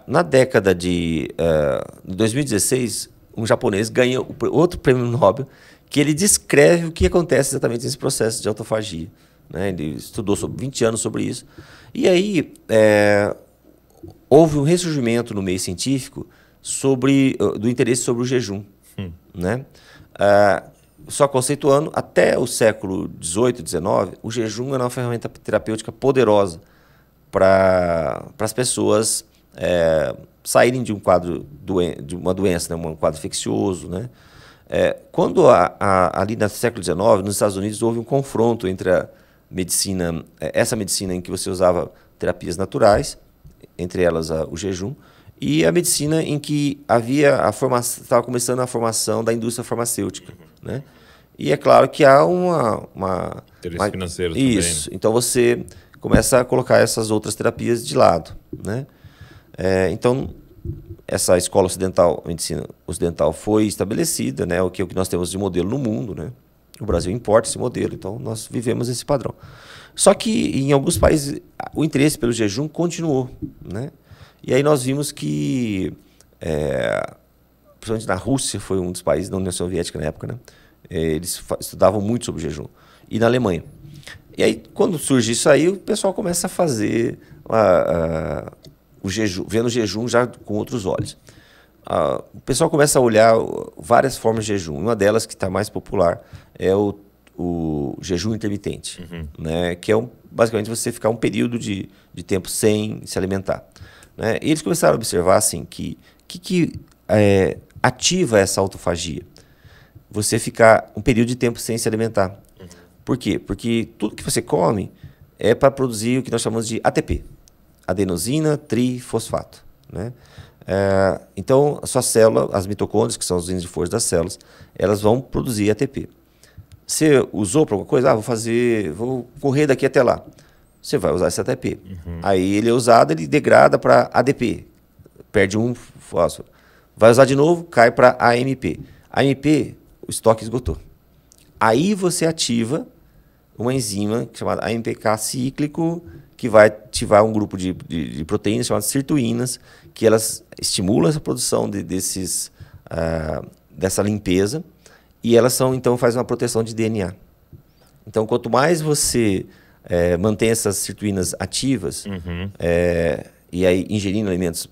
na década de uh, eh, 2016, um japonês ganha outro prêmio Nobel que ele descreve o que acontece exatamente nesse processo de autofagia. Né? Ele estudou sobre 20 anos sobre isso. E aí é, houve um ressurgimento no meio científico sobre eh, do interesse sobre o jejum. Hum. Né? Ah, só conceituando, até o século XVIII, XIX, o jejum era é uma ferramenta terapêutica poderosa para as pessoas é, saírem de um quadro doen de uma doença, né, um quadro infeccioso, né? É, quando a, a, ali no século XIX, nos Estados Unidos houve um confronto entre a medicina, é, essa medicina em que você usava terapias naturais, entre elas a, o jejum, e a medicina em que havia a formação, estava começando a formação da indústria farmacêutica, uhum. né? E é claro que há uma, uma interesse uma, financeiro isso. também. Isso. Né? Então você começa a colocar essas outras terapias de lado, né? É, então, essa escola ocidental, medicina ocidental, foi estabelecida, né? O que, o que nós temos de modelo no mundo, né? O Brasil importa esse modelo, então nós vivemos esse padrão. Só que em alguns países o interesse pelo jejum continuou, né? E aí nós vimos que, é, principalmente na Rússia, foi um dos países da União Soviética na época, né? Eles estudavam muito sobre jejum. E na Alemanha. E aí, quando surge isso aí, o pessoal começa a fazer... Uh, o jejum, vendo o jejum já com outros olhos. Ah, o pessoal começa a olhar várias formas de jejum. Uma delas que está mais popular é o, o jejum intermitente, uhum. né? que é um, basicamente você ficar um período de, de tempo sem se alimentar. Né? E eles começaram a observar assim, que que, que é, ativa essa autofagia? Você ficar um período de tempo sem se alimentar. Uhum. Por quê? Porque tudo que você come é para produzir o que nós chamamos de ATP adenosina trifosfato. Né? É, então, a sua célula, as mitocôndrias, que são os índices de força das células, elas vão produzir ATP. Você usou para alguma coisa? Ah, vou fazer, vou correr daqui até lá. Você vai usar esse ATP. Uhum. Aí ele é usado, ele degrada para ADP, perde um fósforo. Vai usar de novo, cai para AMP. AMP, o estoque esgotou. Aí você ativa uma enzima chamada AMPK cíclico que vai ativar um grupo de, de, de proteínas chamadas sirtuínas, que elas estimulam essa produção de, desses, uh, dessa limpeza e elas são então fazem uma proteção de DNA. Então, quanto mais você é, mantém essas sirtuínas ativas uhum. é, e aí ingerindo alimentos,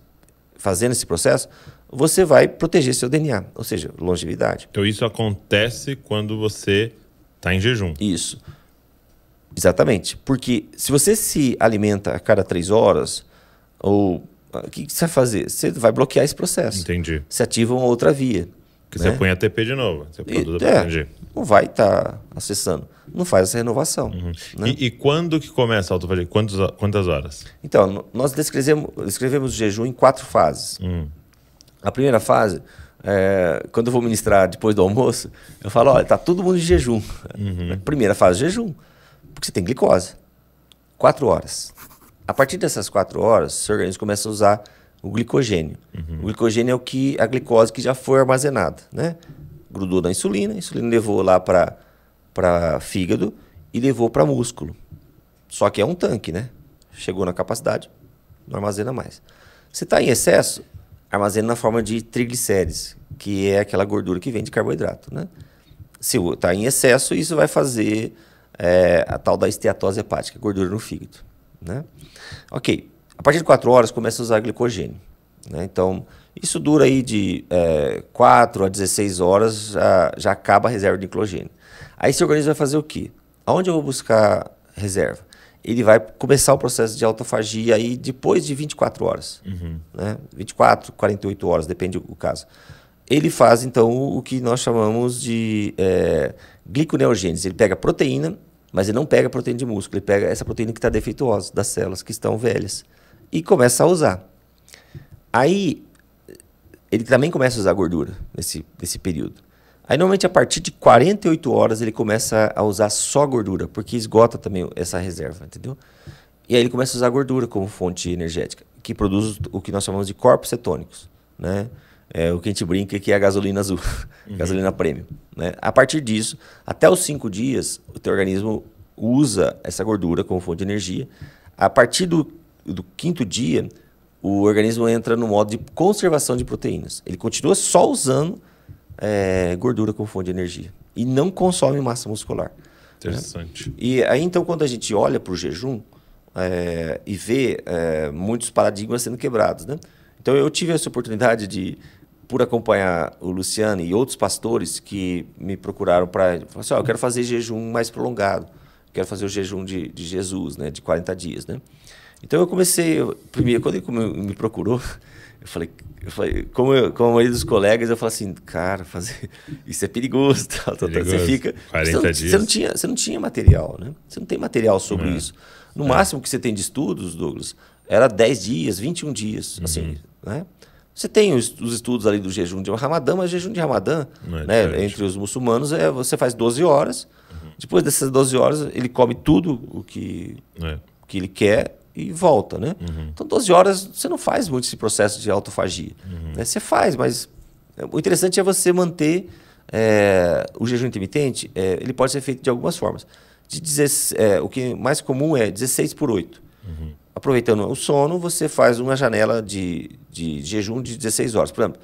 fazendo esse processo, você vai proteger seu DNA, ou seja, longevidade. Então isso acontece quando você está em jejum. Isso. Exatamente. Porque se você se alimenta a cada três horas, ou o ah, que, que você vai fazer? Você vai bloquear esse processo. Entendi. Você ativa uma outra via. Que né? você põe a TP de novo. Você produz e, é, Entendi. Não vai estar tá acessando. Não faz essa renovação. Uhum. Né? E, e, quando que começa a autofagia? Quantos, quantas horas? Então, nós descrevemos, descrevemos o jejum em quatro fases. Uhum. A primeira fase, é, quando eu vou ministrar depois do almoço, eu falo, olha, está todo mundo em jejum. Uhum. Primeira fase, jejum. Porque você tem glicose. Quatro horas. A partir dessas quatro horas, o seu organismo começa a usar o glicogênio. Uhum. O glicogênio é o que a glicose que já foi armazenada, né? Grudou na insulina, a insulina levou lá para para fígado e levou para músculo. Só que é um tanque, né? Chegou na capacidade, não armazena mais. Se está em excesso, armazena na forma de triglicérides, que é aquela gordura que vem de carboidrato, né? Se está em excesso, isso vai fazer é, a tal da esteatose hepática, gordura no fígado. Né? Ok, a partir de 4 horas começa a usar glicogênio. Né? Então, isso dura aí de é, 4 a 16 horas, já, já acaba a reserva de glicogênio. Aí esse organismo vai fazer o quê? Aonde eu vou buscar reserva? Ele vai começar o processo de autofagia aí depois de 24 horas. Uhum. Né? 24, 48 horas, depende do caso. Ele faz, então, o que nós chamamos de é, gliconeogênese. Ele pega proteína mas ele não pega a proteína de músculo, ele pega essa proteína que está defeituosa, das células que estão velhas. E começa a usar. Aí, ele também começa a usar gordura nesse, nesse período. Aí, normalmente, a partir de 48 horas, ele começa a usar só gordura, porque esgota também essa reserva, entendeu? E aí ele começa a usar gordura como fonte energética, que produz o que nós chamamos de corpos cetônicos, né? É, o que a gente brinca é que é a gasolina azul, uhum. gasolina prêmio. Né? A partir disso, até os cinco dias, o teu organismo usa essa gordura como fonte de energia. A partir do, do quinto dia, o organismo entra no modo de conservação de proteínas. Ele continua só usando é, gordura como fonte de energia e não consome massa muscular. Né? Interessante. Né? E aí, então, quando a gente olha para o jejum é, e vê é, muitos paradigmas sendo quebrados, né? Então, eu tive essa oportunidade de por acompanhar o Luciano e outros pastores que me procuraram para. Assim, oh, eu quero fazer jejum mais prolongado, quero fazer o jejum de, de Jesus, né, de 40 dias. Né? Então eu comecei, eu, primeiro, quando ele me procurou, eu falei, eu falei como, eu, como a maioria dos colegas, eu falei assim, cara, fazer isso é perigoso. perigoso. Você fica. 40 você não, dias. Você não, tinha, você não tinha material, né? Você não tem material sobre é. isso. No é. máximo que você tem de estudos, Douglas, era 10 dias, 21 dias, uhum. assim, né? Você tem os, os estudos ali do jejum de Ramadã, mas jejum de Ramadã, é né, entre os muçulmanos, é você faz 12 horas. Uhum. Depois dessas 12 horas, ele come tudo o que, é. que ele quer e volta, né? Uhum. Então, 12 horas, você não faz muito esse processo de autofagia. Uhum. Né? Você faz, mas o interessante é você manter é, o jejum intermitente, é, ele pode ser feito de algumas formas. De 16, é, o que é mais comum é 16 por 8. Uhum aproveitando o sono, você faz uma janela de, de jejum de 16 horas. Por exemplo,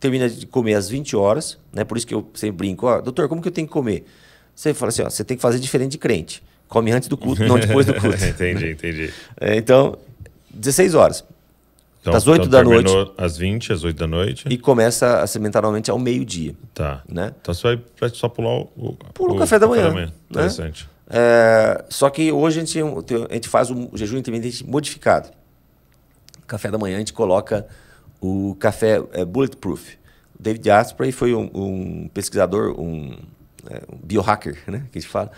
termina de comer às 20 horas, né? Por isso que eu sempre brinco, ó, doutor, como que eu tenho que comer? Você fala assim, ó, você tem que fazer diferente de crente. Come antes do culto, não depois do culto. entendi, entendi. É, então, 16 horas. Então, das 8 então da noite. Às 20, às 8 da noite. E começa a alimentar normalmente ao meio-dia. Tá. Né? Então você vai, só pular o. Pula o, café da manhã. Da manhã. Né? Interessante. É, só que hoje a gente, a gente faz o jejum intermitente modificado. Café da manhã a gente coloca o café é, bulletproof. O David Asprey foi um, um pesquisador, um, é, um, biohacker, né, que a gente fala,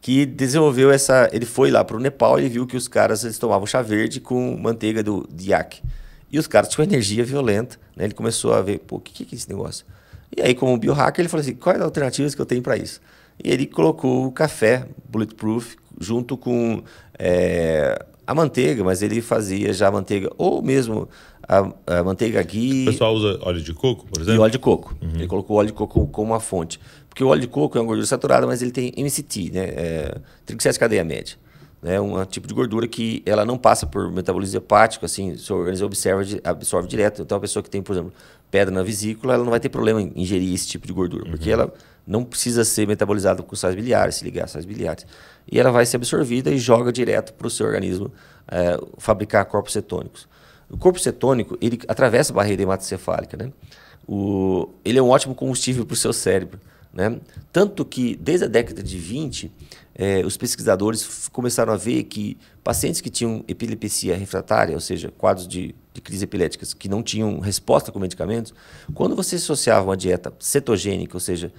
que desenvolveu essa. Ele foi lá para o Nepal e viu que os caras eles tomavam chá verde com manteiga do de yak. E os caras tinham energia violenta. Né? Ele começou a ver, pô, o que, que é esse negócio? E aí, como biohacker, ele falou assim: quais as alternativas que eu tenho para isso? E ele colocou o café Bulletproof junto com é, a manteiga, mas ele fazia já a manteiga, ou mesmo a, a manteiga ghee. O pessoal usa óleo de coco, por exemplo? E óleo de coco. Uhum. Ele colocou óleo de coco como uma fonte. Porque o óleo de coco é uma gordura saturada, mas ele tem MCT, né? É, cadeia média. Né? Um tipo de gordura que ela não passa por metabolismo hepático, assim, seu organismo observa, absorve direto. Então, a pessoa que tem, por exemplo, pedra na vesícula, ela não vai ter problema em ingerir esse tipo de gordura, uhum. porque ela não precisa ser metabolizado com sais biliares, se ligar a sais biliares. E ela vai ser absorvida e joga direto para o seu organismo é, fabricar corpos cetônicos. O corpo cetônico, ele atravessa a barreira hematocefálica, né? O, ele é um ótimo combustível para o seu cérebro, né? Tanto que, desde a década de 20, é, eh, os pesquisadores começaram a ver que pacientes que tinham epilepsia refratária, ou seja, quadros de, de crises epiléticas que não tinham resposta com medicamentos, quando você associava uma dieta cetogênica, ou seja,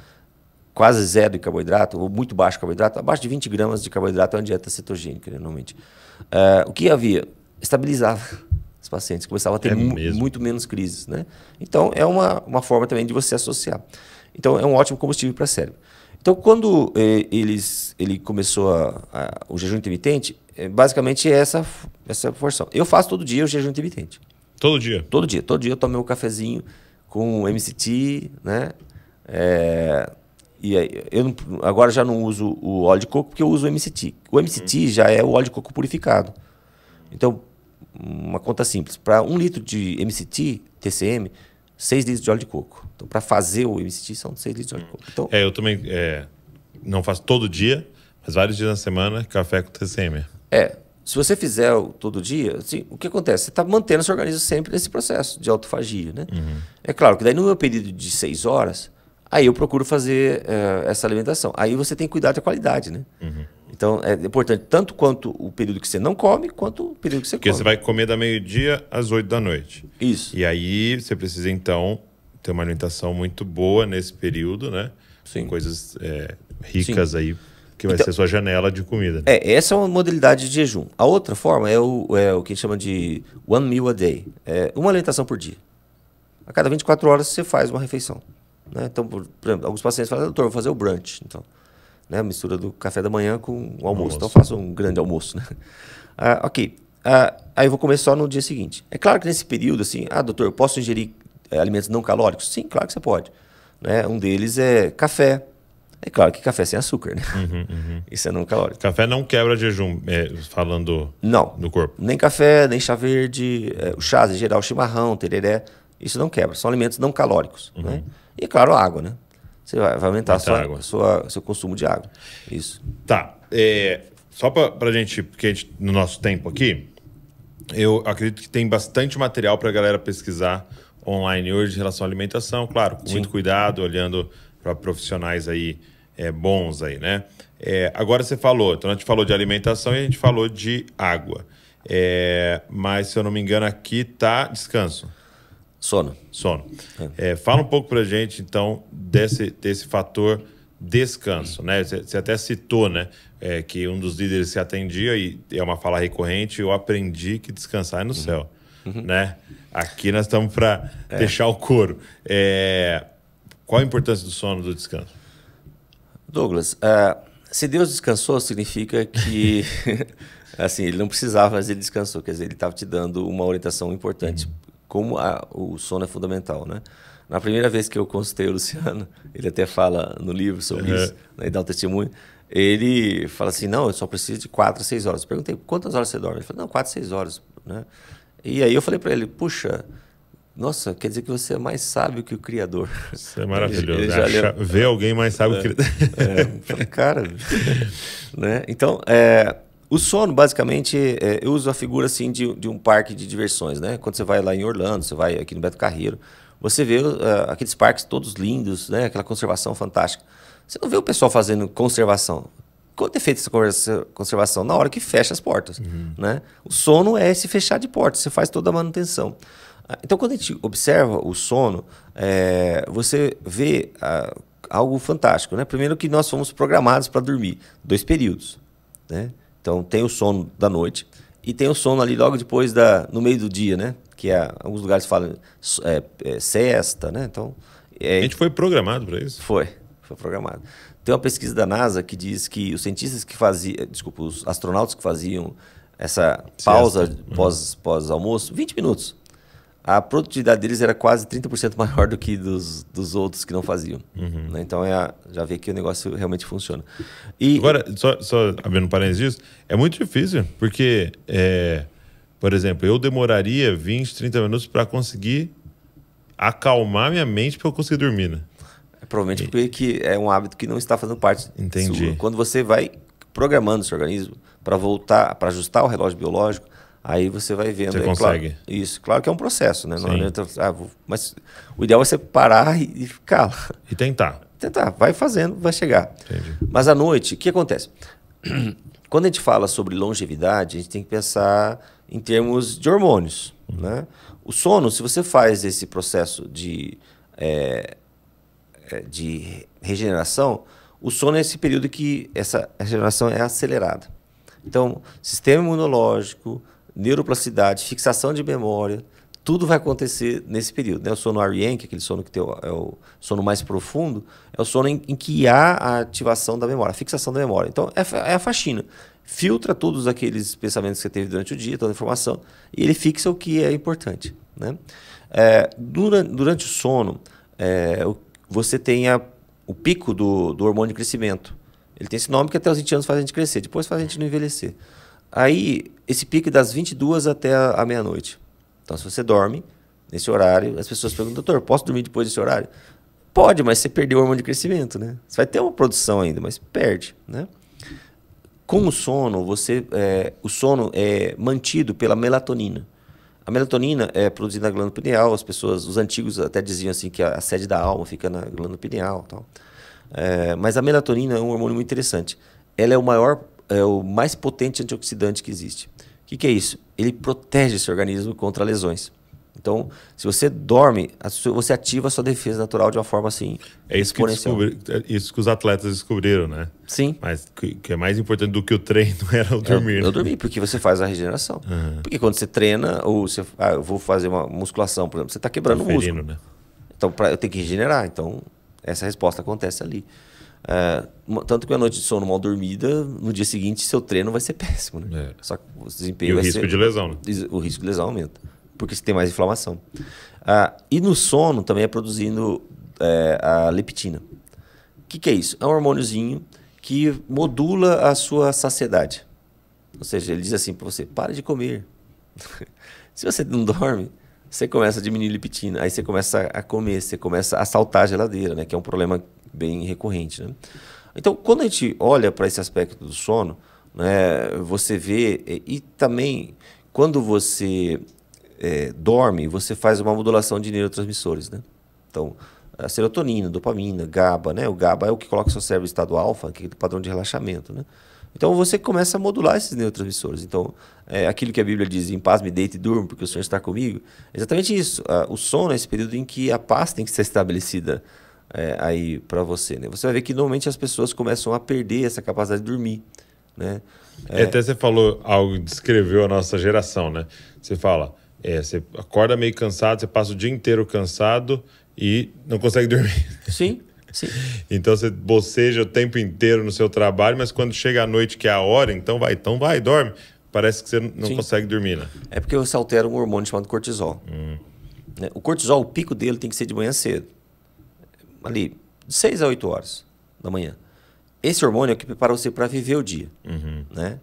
quase zero de carboidrato, ou muito baixo carboidrato, abaixo de 20 gramas de carboidrato é uma dieta cetogênica, né, normalmente. Uh, o que havia? Estabilizava os pacientes, começava a ter é muito menos crises. Né? Então, é uma, uma forma também de você associar. Então, é um ótimo combustível para cérebro. Então, quando eh, eles, ele começou a, a, o jejum intermitente, eh, basicamente é essa, essa porção. Eu faço todo dia o jejum intermitente. Todo dia? Todo dia. Todo dia eu tomo meu cafezinho com MCT, né? É, e aí, eu não, agora já não uso o óleo de coco porque eu uso o MCT. O MCT uhum. já é o óleo de coco purificado. Então, uma conta simples: para um litro de MCT, TCM, 6 litros de óleo de coco. Então, para fazer o MCT, são 6 litros de óleo de coco. Então, é, eu também é, não faço todo dia, mas vários dias na semana, café com TCM. É. Se você fizer todo dia, assim, o que acontece? Você está mantendo seu organismo sempre nesse processo de autofagia, né? Uhum. É claro que daí no meu período de 6 horas, Aí eu procuro fazer eh, essa alimentação. Aí você tem que cuidar da qualidade, né? Uhum. Então é importante tanto quanto o período que você não come, quanto o período que você Porque come. Porque você vai comer da meio-dia às oito da noite. Isso. E aí você precisa, então, ter uma alimentação muito boa nesse período, né? Sim. Com coisas é, ricas Sim. aí, que vai então, ser sua janela de comida. Né? É, essa é uma modalidade de jejum. A outra forma é o, é o que chama de one meal a day. É uma alimentação por dia. A cada 24 horas você faz uma refeição. Né? Então, por, por exemplo, alguns pacientes falam, doutor, vou fazer o brunch. Então, né? mistura do café da manhã com o almoço. almoço. Então, eu faço um grande almoço. Né? Ah, ok. Ah, aí eu vou comer só no dia seguinte. É claro que nesse período, assim, ah, doutor, eu posso ingerir eh, alimentos não calóricos? Sim, claro que você pode. Né? Um deles é café. É claro que café sem açúcar, né? Uhum, uhum. Isso é não calórico. Café não quebra jejum, é, falando não, do corpo. Nem café, nem chá verde, é, eh, chás em geral, chimarrão, tereré, isso não quebra. São alimentos não calóricos, uhum. né? E claro, água, né? Você vai, vai aumentar a sua, água. Sua, seu consumo de água. Isso. Tá. É, só para a gente, porque a gente, no nosso tempo aqui, eu acredito que tem bastante material para a galera pesquisar online hoje em relação à alimentação, claro, com Sim. muito cuidado, olhando para profissionais aí é, bons aí, né? É, agora você falou, então a gente falou de alimentação e a gente falou de água. É, mas se eu não me engano, aqui tá descanso. Sono. Sono. É. É, fala um pouco para gente, então, desse, desse fator descanso, né? Você até citou, né, é, que um dos líderes se atendia e é uma fala recorrente. Eu aprendi que descansar é no uhum. céu, uhum. né? Aqui nós estamos para é. deixar o couro. É... Qual a importância do sono do descanso? Douglas, uh, se Deus descansou, significa que assim ele não precisava, mas ele descansou. Quer dizer, ele estava te dando uma orientação importante. Uhum como a, o sono é fundamental, né? Na primeira vez que eu consultei o Luciano, ele até fala no livro sobre uhum. isso, né, e dá o um testemunho, ele fala assim, não, eu só preciso de 4 seis 6 horas. Eu perguntei, quantas horas você dorme? Ele falou, não, 4 seis 6 horas, né? E aí eu falei para ele, puxa, nossa, quer dizer que você é mais sábio que o Criador. Isso é maravilhoso. Ele, ele Ver alguém mais sábio é, que o Criador. É, cara, né? Então, é o sono, basicamente, é, eu uso a figura assim de, de, um parque de diversões, né? Quando você vai lá em Orlando, você vai aqui no Beto Carreiro, você vê uh, aqueles parques todos lindos, né? Aquela conservação fantástica. Você não vê o pessoal fazendo conservação. Quando é feita essa conservação? Na hora que fecha as portas, uhum. né? O sono é esse fechar de portas, você faz toda a manutenção. Ah, então, quando a gente observa o sono, é, você vê uh, algo fantástico, né? Primeiro que nós fomos programados para dormir, dois períodos, né? Então tem o sono da noite e tem o sono ali logo depois da no meio do dia, né? Que é, alguns lugares falam é, é, sexta, né? Então é, a gente foi programado para isso. Foi, foi programado. Tem uma pesquisa da NASA que diz que os cientistas que faziam, desculpa, os astronautas que faziam essa pausa uhum. pós, pós almoço, 20 minutos a produtividade deles era quase 30% maior do que dos, dos outros que não faziam. Uhum. Né? Então é a, já vê que o negócio realmente funciona. E, Agora, só, só abrindo parênteses disso, é muito difícil, porque, é, por exemplo, eu demoraria 20, 30 minutos para conseguir acalmar minha mente para eu conseguir dormir. Né? É, provavelmente e... porque é um hábito que não está fazendo parte. Entendi. Sua. Quando você vai programando seu organismo para voltar, para ajustar o relógio biológico, Aí você vai vendo. Você é consegue. Claro, isso, claro que é um processo, né? Não adianta, ah, vou, mas o ideal é você parar e, e ficar E tentar. Tentar, vai fazendo, vai chegar. Entendi. Mas à noite, o que acontece? Quando a gente fala sobre longevidade, a gente tem que pensar em termos de hormônios. Uhum. Né? O sono, se você faz esse processo de, é, de regeneração, o sono é esse período que essa regeneração é acelerada. Então, sistema imunológico, neuroplasticidade, fixação de memória, tudo vai acontecer nesse período. Né? O sono REM, que é aquele sono que tem o, é o sono mais profundo, é o sono em, em, que há a ativação da memória, a fixação da memória. Então, é, é, a faxina. Filtra todos aqueles pensamentos que você teve durante o dia, toda a informação, e ele fixa o que é importante. Né? É, durante, durante, o sono, é, o, você tem a, o pico do, do hormônio de crescimento. Ele tem esse nome que até os 20 anos faz a gente crescer, depois faz a gente não envelhecer. Aí, esse pique das 22 até a, a meia-noite. Então, se você dorme nesse horário, as pessoas perguntam, doutor, posso dormir depois desse horário? Pode, mas você perdeu o hormônio de crescimento, né? Você vai ter uma produção ainda, mas perde, né? Com o sono, você, é, o sono é mantido pela melatonina. A melatonina é produzida na glândula pineal. As pessoas, os antigos até diziam assim que a, a sede da alma fica na glândula pineal, tal. É, mas a melatonina é um hormônio muito interessante. Ela é o maior é o mais potente antioxidante que existe. O que, que é isso? Ele protege seu organismo contra lesões. Então, se você dorme, você ativa a sua defesa natural de uma forma assim. É isso que, descobri, é isso que os atletas descobriram, né? Sim. Mas que, que, é mais importante do que o treino era o é, dormir. Eu, né? eu dormi, porque você faz a regeneração. Uhum. Porque quando você treina, ou você. Ah, eu vou fazer uma musculação, por exemplo, você está quebrando tá o músculo. Né? Então, pra, eu tenho que regenerar. Então, essa resposta acontece ali. É, tanto que a noite de sono mal dormida, no dia seguinte seu treino vai ser péssimo, né? É. Só que o desempenho e vai o risco ser, de lesão, né? O risco de lesão aumenta, porque você tem mais inflamação. Ah, e no sono também é produzindo é, a leptina. O que, que é isso? É um hormôniozinho que modula a sua saciedade. Ou seja, ele diz assim para você: para de comer. Se você não dorme, você começa a diminuir a leptina, aí você começa a comer, você começa a saltar a geladeira, né? Que é um problema bem recorrente. Né? Então, quando a gente olha para esse aspecto do sono, né, você vê, é, e também quando você é, dorme, você faz uma modulação de neurotransmissores. Né? Então, a serotonina, dopamina, GABA, né? O GABA é o que coloca o seu cérebro em estado alfa, que é o padrão de relaxamento, né? Então você começa a modular esses neurotransmissores. Então, é aquilo que a Bíblia diz, em paz me deite e durmo, porque o Senhor está comigo. É exatamente isso. Ah, o sono é esse período em que a paz tem que ser estabelecida é, aí para você, né? Você vai ver que normalmente as pessoas começam a perder essa capacidade de dormir, né? É... Até você falou algo, descreveu a nossa geração, né? Você fala, é, você acorda meio cansado, você passa o dia inteiro cansado e não consegue dormir. Sim, sim. então você boceja o tempo inteiro no seu trabalho, mas quando chega a noite que é a hora, então vai, então vai, dorme. Parece que você não sim. consegue dormir, né? É porque você altera um hormônio chamado cortisol. Hum. Né? O cortisol, o pico dele tem que ser de manhã cedo ali de 6 a 8 horas da manhã. Esse hormônio é o que prepara você para viver o dia. Uhum. Né?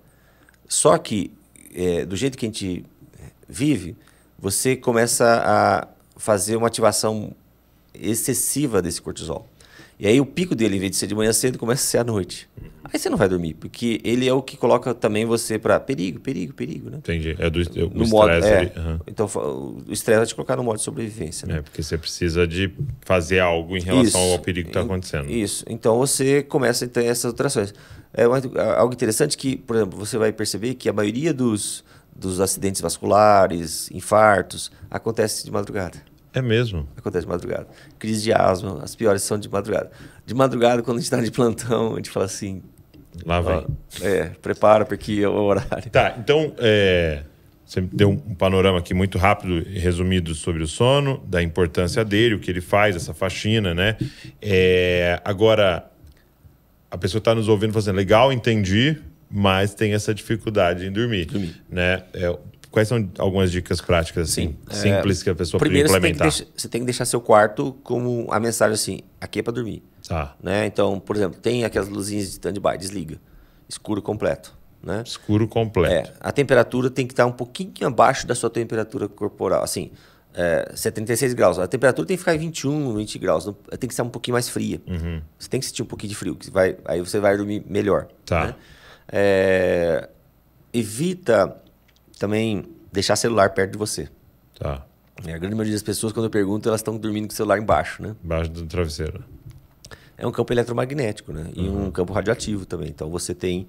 Só que, é, do jeito que a gente é, vive, você começa a fazer uma ativação excessiva desse cortisol. E aí o pico dele, em vez de ser de manhã cedo, começa a ser à noite. Aí você não vai dormir, porque ele é o que coloca também você para perigo, perigo, perigo, né? Entendi. É do é, no modo, é. uhum. Então o estresse vai te colocar no modo de sobrevivência, né? É, porque você precisa de fazer algo em relação isso, ao perigo que está acontecendo. Isso. Então você começa a ter essas alterações. É uma, algo interessante que, por exemplo, você vai perceber que a maioria dos, dos acidentes vasculares, infartos, acontece de madrugada. É mesmo? Acontece de madrugada. Crise de asma, as piores são de madrugada. De madrugada, quando a gente está de plantão, a gente fala assim. Lá vai. É, prepara, porque é o horário. Tá, então. É... Você deu um panorama aqui muito rápido e resumido sobre o sono, da importância dele, o que ele faz, essa faxina, né? É, agora, a pessoa está nos ouvindo fazendo assim, legal, entendi, mas tem essa dificuldade em dormir, dormir. né? É, Quais são algumas dicas práticas, assim, Sim. É, simples é, que a pessoa primeiro pode implementar? Primeiro, você, tem que deixar seu quarto como a mensagem assim, aqui é para dormir. Tá. Né? Então, por exemplo, tem aquelas luzinhas de stand-by, desliga. Escuro completo. Né? Escuro completo. É, a temperatura tem que estar um pouquinho abaixo da sua temperatura corporal. Assim, é, 76 graus. A temperatura tem que ficar em 21, 20 graus. Não, tem que estar um pouquinho mais fria. Uhum. Você tem que sentir um pouquinho de frio, que vai, aí você vai dormir melhor. Tá. Né? É, evita também deixar celular perto de você. Tá. a grande maioria das pessoas, quando eu pergunto, elas estão dormindo com o celular embaixo, né? Embaixo do travesseiro. É um campo eletromagnético, né? E uhum. um campo radioativo também. Então você tem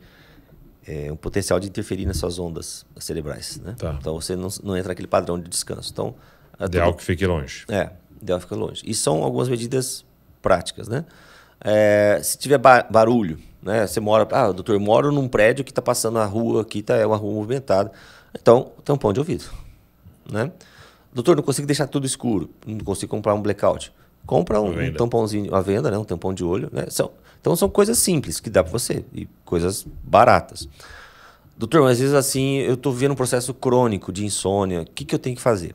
é, um potencial de interferir nas suas ondas cerebrais, né? Tá. Então você não, não entra naquele padrão de descanso. Então, ideal tudo... que fique longe. É, ideal fica longe. E são algumas medidas práticas, né? É, se tiver ba barulho, né? Você mora, ah, doutor, moro num prédio que está passando a rua aqui, tá, é uma rua movimentada então, tampão de ouvido. Né? Doutor, não consigo deixar tudo escuro, não consigo comprar um blackout. Compra um, um tampãozinho à venda, né? um tampão de olho. Né? São, então são coisas simples que dá para você e coisas baratas. Doutor, mas às vezes assim eu estou vivendo um processo crônico de insônia, o que, que eu tenho que fazer?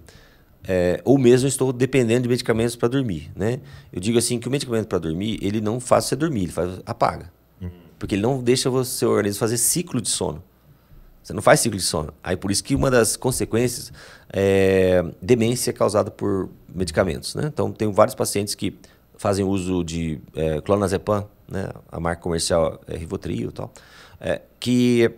É, ou mesmo estou dependendo de medicamentos para dormir, né? Eu digo assim que o medicamento para dormir ele não faz você dormir, ele faz apaga, uhum. porque ele não deixa você, o seu organismo fazer ciclo de sono. Você não faz ciclo de sono. Aí por isso que uma das consequências é demência causada por medicamentos, né? Então tenho vários pacientes que fazem uso de é, clonazepam, né? A marca comercial é Rivotril tal, é, que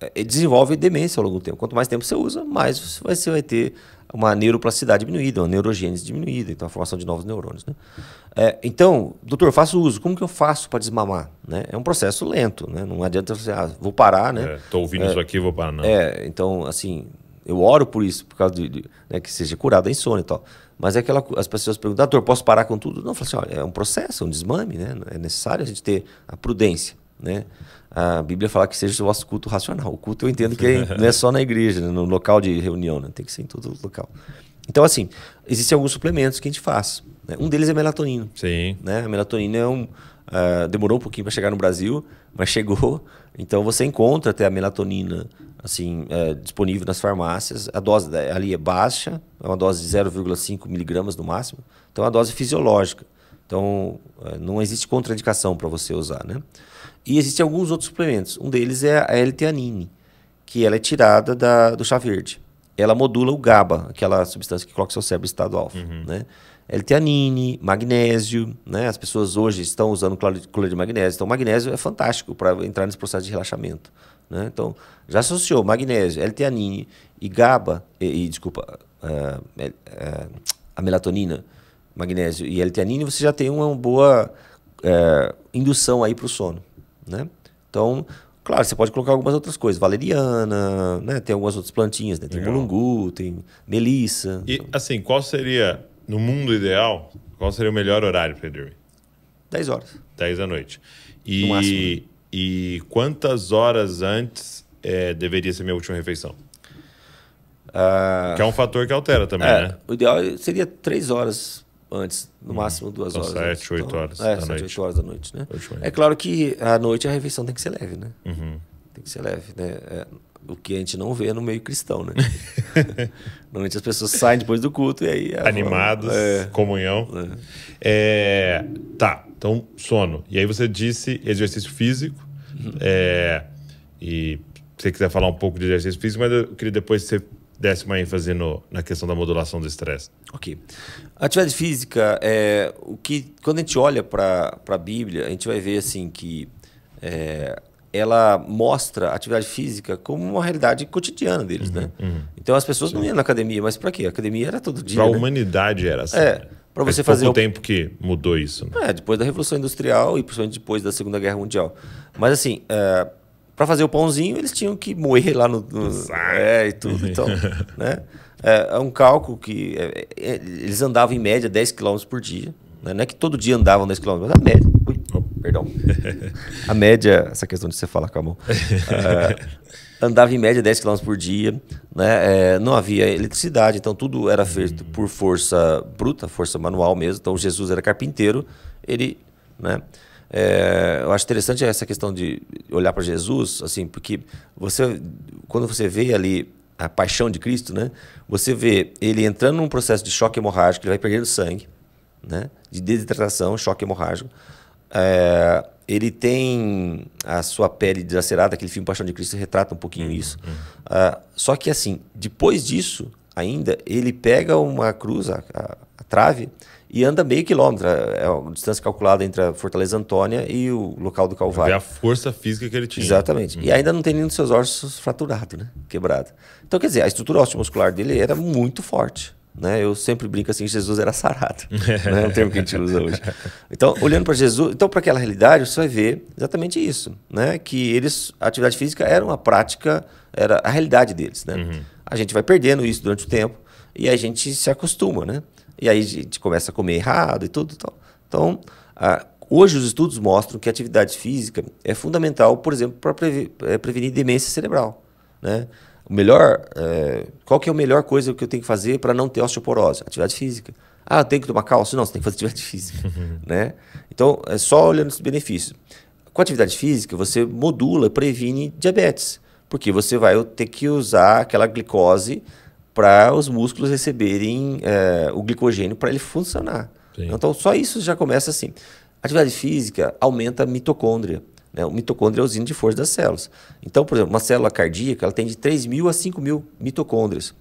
é, desenvolve demência ao longo do tempo. Quanto mais tempo você usa, mais você vai ter uma neuroplasticidade diminuída, uma neurogênese diminuída, então a formação de novos neurônios. Né? É, então, doutor, faço uso. Como que eu faço para desmamar? Né? É um processo lento, né? não adianta você, ah, vou parar, né? Estou é, ouvindo é, isso aqui, vou parar, não. É, então, assim, eu oro por isso, por causa de, de né, que seja curada a insônia e tal. Mas é aquela, as pessoas perguntam, doutor, posso parar com tudo? Não, eu falo assim, olha, é um processo, é um desmame, né? é necessário a gente ter a prudência, né? a Bíblia fala que seja o vosso culto racional. O culto eu entendo que é- não é só na igreja, né? no local de reunião, né? tem que ser em todo local. Então, assim, existem alguns suplementos que a gente faz. Né? Um deles é melatonina. Sim. Né? A melatonina é um, uh, demorou um pouquinho para chegar no Brasil, mas chegou. Então, você encontra até a melatonina assim uh, disponível nas farmácias. A dose ali é baixa, é uma dose de 0,5 miligramas no máximo. Então, é uma dose fisiológica. Então, eh, não existe contraindicação para você usar, né? E existem alguns outros suplementos. Um deles é a L-teanine, que ela é tirada da, do chá verde. Ela modula o GABA, aquela substância que coloca seu cérebro em estado alfa, uhum. né? L-teanine, magnésio, né? As pessoas hoje estão usando cloro de magnésio. Então, magnésio é fantástico para entrar nesse processo de relaxamento, né? Então, já associou magnésio, L-teanine e GABA, e, e desculpa, uh, uh, a melatonina magnésio e L-teanina, você já tem uma boa é, indução aí para o sono, né? Então, claro, você pode colocar algumas outras coisas, valeriana, né? Tem algumas outras plantinhas, né? Tem mulungu, tem melissa. E então. assim, qual seria no mundo ideal, qual seria o melhor horário para dormir? 10 horas. 10 da noite. E, né? e quantas horas antes é, deveria ser minha última refeição? Uh... Que é um fator que altera também, é, né? O ideal seria 3 horas antes, no hum, máximo duas então, horas. Sete, oito então, horas. É, da sete, noite. oito horas da noite, né? É claro que à noite a refeição tem que ser leve, né? Uhum. Tem que ser leve, né? É, o que a gente não vê é no meio cristão, né? Normalmente as pessoas saem depois do culto e aí. É Animados, é, comunhão. É. é. tá, então sono. E aí você disse exercício físico. Uhum. e se você quiser falar um pouco de exercício físico, mas eu queria depois que você desse uma ênfase no, na questão da modulação do estresse. Ok. A atividade física, é, o que, quando a gente olha para a Bíblia, a gente vai ver assim que é, ela mostra a atividade física como uma realidade cotidiana deles, uhum, né? Uhum. Então as pessoas Sim. não iam na academia, mas para quê? A academia era todo dia. Para a né? humanidade era assim. É. Né? Para você fazer o tempo que mudou isso. Né? É, depois da Revolução Industrial e principalmente depois da Segunda Guerra Mundial. Mas assim, é, para fazer o pãozinho, eles tinham que moer lá no. no é, e tudo. Então, né? É, é um cálculo que. É, é, é eles andavam em média 10 km por dia. Né? Não é que todo dia andavam 10 km, mas a média. Ui, oh, perdão. a média. Essa questão de você falar, com a Uh, andava em média 10 km por dia. Né? É, não havia eletricidade, então tudo era feito por força bruta, força manual mesmo. Então Jesus era carpinteiro, ele. Né? É, eu acho interessante essa questão de olhar para Jesus, assim, porque você, quando você vê ali a paixão de Cristo, né? Você vê ele entrando num processo de choque hemorrágico, ele vai perdendo sangue, né? De desidratação, choque hemorrágico. É, ele tem a sua pele desacerada aquele filme Paixão de Cristo retrata um pouquinho uhum, isso. Uh, só que assim, depois disso, ainda, ele pega uma cruz, a, a, a trave, e anda meio quilômetro. É, é a distância calculada entre a Fortaleza Antônia e o local do Calvário. É a força física que ele tinha. Exatamente. Uhum. E ainda não tem nenhum dos seus ossos fraturado, né? Quebrado. Então, quer dizer, a estrutura muscular dele era muito forte. Né? Eu sempre brinco assim, Jesus era sarado. né? É um termo que a gente usa hoje. Então, olhando para Jesus, então para aquela realidade, você vai ver exatamente isso, né? Que eles, a atividade física era uma prática, era a realidade deles, né? Uhum. A gente vai perdendo isso durante o tempo e a gente se acostuma, né? E aí a gente começa a comer errado e tudo. Então, hoje os estudos mostram que a atividade física é fundamental, por exemplo, para é, prevenir demência cerebral. Né? O melhor, é, qual que é a melhor coisa que eu tenho que fazer para não ter osteoporose? Atividade física. Ah, tem que tomar cálcio? Não, você tem que fazer atividade física. né? Então, é só olhando os benefícios. Com atividade física, você modula, previne diabetes. Porque você vai ter que usar aquela glicose para os músculos receberem é, o glicogênio para ele funcionar. Sim. Então, só isso já começa assim. Atividade física aumenta a mitocôndria. Né? O mitocôndria é a usina de força das células. Então, por exemplo, uma célula cardíaca ela tem de 3 mil a 5 mil mitocôndrias.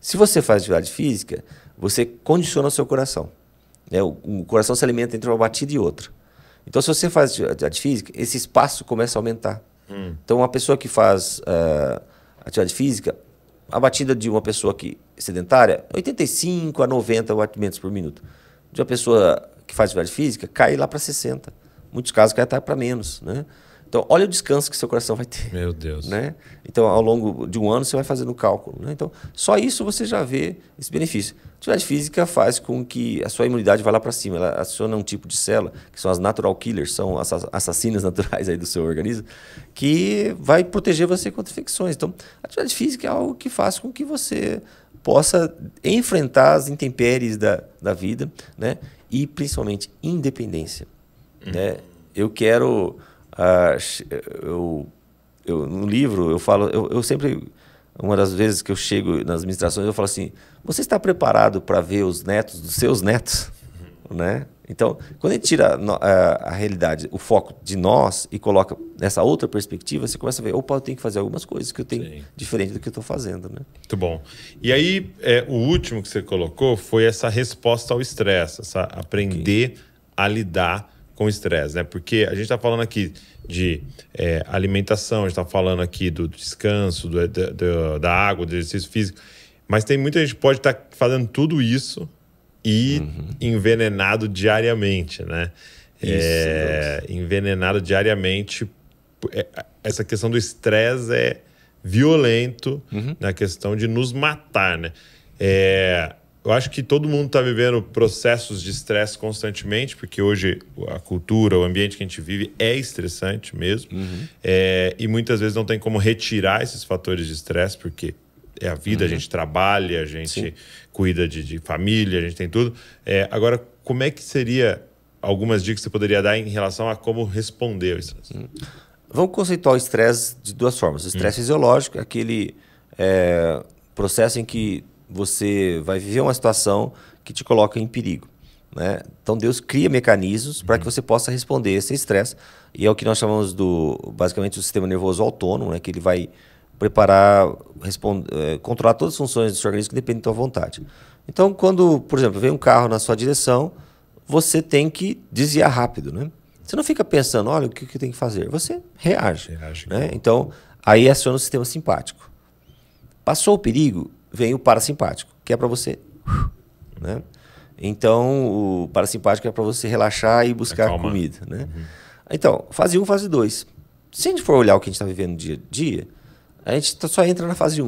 Se você faz atividade física, você condiciona o seu coração. Né? O, o coração se alimenta entre uma batida e outra. Então, se você faz atividade física, esse espaço começa a aumentar. Hum. Então, uma pessoa que faz uh, atividade física, a batida de uma pessoa que sedentária, 85 a 90 batimentos por minuto. De uma pessoa que faz atividade física, cai lá para 60. Em muitos casos cai até para menos, né? Então, olha o descanso que seu coração vai ter. Meu Deus. Né? Então, ao longo de um ano, você vai fazendo o cálculo. Né? Então, só isso você já vê esse benefício. A atividade física faz com que a sua imunidade vá lá para cima. Ela aciona um tipo de célula, que são as natural killers, são as assassinas naturais aí do seu organismo, que vai proteger você contra infecções. Então, a atividade física é algo que faz com que você possa enfrentar as intempéries da, da vida, né? E, principalmente, independência. Hum. Né? Eu quero ah, eu, eu, no livro, eu falo, eu, eu sempre uma das vezes que eu chego nas administrações, eu falo assim: você está preparado para ver os netos dos seus netos? Né? Então, quando a gente tira a, a, realidade, o foco de nós e coloca nessa outra perspectiva, você começa a ver: opa, eu tenho que fazer algumas coisas que eu tenho Sim. diferente do que eu estou fazendo. Né? Muito bom. E aí, é, o último que você colocou foi essa resposta ao estresse, essa aprender okay. a lidar com estresse, né? Porque a gente está falando aqui de é, alimentação, a gente está falando aqui do descanso, do, do, da água, do exercício físico, mas tem muita gente que pode estar tá fazendo tudo isso e uhum. envenenado diariamente, né? Isso, é, envenenado diariamente. É, essa questão do estresse é violento uhum. na questão de nos matar, né? É, eu acho que todo mundo está vivendo processos de estresse constantemente, porque hoje a cultura, o ambiente que a gente vive é estressante mesmo. Uhum. É, e muitas vezes não tem como retirar esses fatores de estresse, porque é a vida, uhum. a gente trabalha, a gente Sim. cuida de, de, família, a gente tem tudo. É, agora, como é que seria algumas dicas que você poderia dar em relação a como responder ao estresse? Uhum. Vamos conceituar o estresse de duas formas. O estresse hum. fisiológico, é aquele é, processo em que você vai viver uma situação que te coloca em perigo. Né? Então Deus cria mecanismos uhum. para que uhum. você possa responder esse estresse. E é o que nós chamamos do basicamente do sistema nervoso autônomo, né? que ele vai preparar, é, controlar todas as funções do seu organismo que dependem da sua vontade. Então, quando, por exemplo, vem um carro na sua direção, você tem que desviar rápido, né? Você não fica pensando, olha, o que, que eu tenho que fazer? Você reage. reage né? Então, então aí aciona o sistema simpático. Passou o perigo, vem o parasimpático, que é para você. Né? Então, o parasimpático é para você relaxar e buscar Acalma. É, comida. Né? Uhum. Então, fase 1, fase 2. Se a gente for olhar o que a gente está vivendo dia a dia, a gente tá, só entra na fase 1,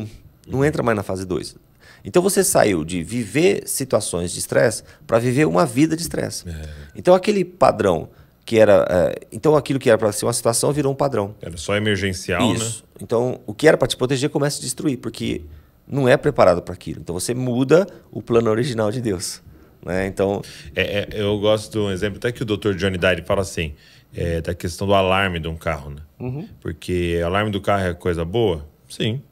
não uhum. entra mais na fase 2. Então você saiu de viver situações de estresse para viver uma vida de estresse. É. Então aquele padrão que era. É, então aquilo que era para ser uma situação virou um padrão. Era só emergencial, né? Isso. né? Então o que era para te proteger começa a destruir, porque não é preparado para aquilo. Então você muda o plano original de Deus. Né? Então. É, é, eu gosto de um exemplo, até que o Dr. Johnny Dyer fala assim: é, da questão do alarme de um carro. Né? Uhum. Porque alarme do carro é coisa boa? Sim.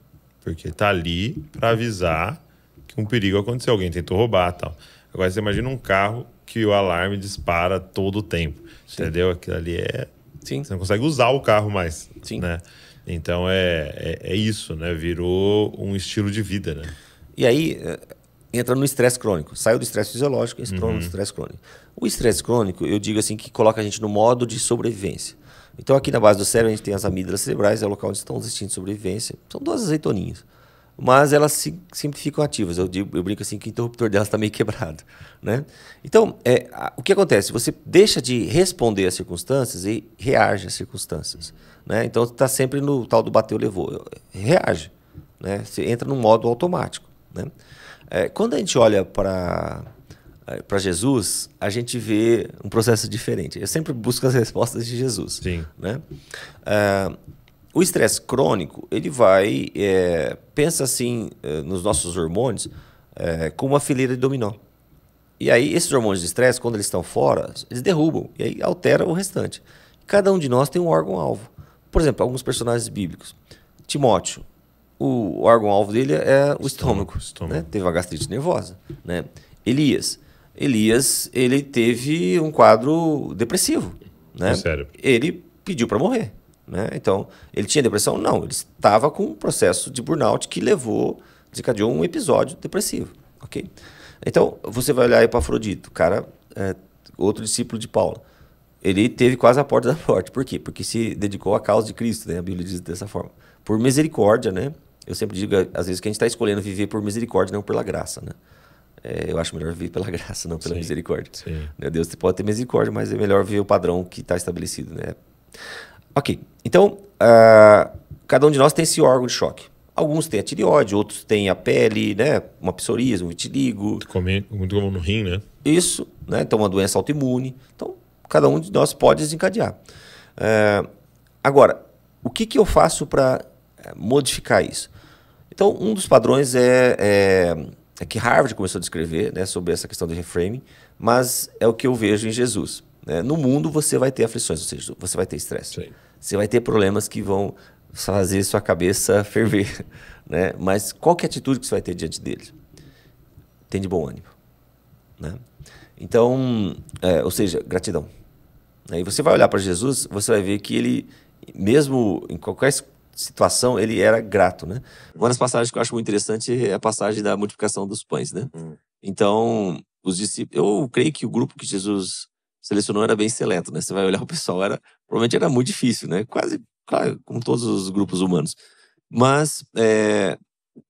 Porque tá ali para avisar que um perigo aconteceu, alguém tentou roubar tal. Agora você imagina um carro que o alarme dispara todo o tempo. Sim. Entendeu? Aquilo ali é. Sim. Você não consegue usar o carro mais. Sim. Né? Então é, é, é, isso, né? Virou um estilo de vida, né? E aí eh, entra no estresse crônico. Saiu do estresse fisiológico, entrou uhum. no estresse crônico. O estresse crônico, eu digo assim, que coloca a gente no modo de sobrevivência. Então aqui na base do cérebro a gente tem as amígdalas cerebrais, é o local onde estão os instintos de sobrevivência. São duas azeitoninhas. Mas elas se, sempre ficam ativas. Eu, digo, eu brinco assim que o interruptor delas está meio quebrado. Né? Então, é, a, o que acontece? Você deixa de responder às circunstâncias e reage às circunstâncias. Uhum. Né? Então, está sempre no tal do bateu, levou. Reage. Né? Você entra no modo automático. Né? É, quando a gente olha para é, para Jesus, a gente vê um processo diferente. Eu sempre busco as respostas de Jesus. Sim. Né? Uh, o estresse crônico, ele vai, é, pensa assim, é, nos nossos hormônios, é, como uma fileira de dominó. E aí, esses hormônios de estresse, quando eles estão fora, eles derrubam e aí altera o restante. Cada um de nós tem um órgão-alvo. Por exemplo, alguns personagens bíblicos. Timóteo, o órgão-alvo dele é o estômago. estômago, né? estômago. Né? Teve uma gastrite nervosa. Né? Elias. Elias, ele teve um quadro depressivo. Né? Sério? Ele pediu para morrer. Né? Então, ele tinha depressão? Não, ele estava com um processo de burnout que levou, desencadeou um episódio depressivo. ok? Então, você vai olhar Afrodito cara, é, outro discípulo de Paulo ele teve quase a porta da morte. Por quê? Porque se dedicou à causa de Cristo, né? A Bíblia diz dessa forma. Por misericórdia, né? Eu sempre digo, às vezes, que a gente está escolhendo viver por misericórdia, não pela graça, né? É, eu acho melhor viver pela graça, não pela sim, misericórdia. Sim. Deus pode ter misericórdia, mas é melhor viver o padrão que está estabelecido, né? Ok, então, uh, cada um de nós tem esse órgão de choque. Alguns têm a tireoide, outros têm a pele, né? Uma psoríase, um vitiligo. Como no rim, né? Isso, né? Então, uma doença autoimune. Então, cada um de nós pode desencadear. É, agora, o que, que eu faço para é, modificar isso? Então, um dos padrões é, é, é, que Harvard começou a descrever né, sobre essa questão do reframing, mas é o que eu vejo em Jesus. Né? No mundo você vai ter aflições, ou seja, você vai ter estresse. Você vai ter problemas que vão fazer sua cabeça ferver. Né? Mas qual é a atitude que você vai ter diante dele? Tem de bom ânimo. Né? Então, é, ou seja, gratidão. Aí você vai olhar para Jesus, você vai ver que ele, mesmo em qualquer situação, ele era grato, né? Uma das passagens que eu acho muito interessante é a passagem da multiplicação dos pães, né? Hum. Então, os discípulos, eu creio que o grupo que Jesus selecionou era bem seleto, né? Você vai olhar o pessoal, era provavelmente era muito difícil, né? Quase, claro, como todos os grupos humanos. Mas é,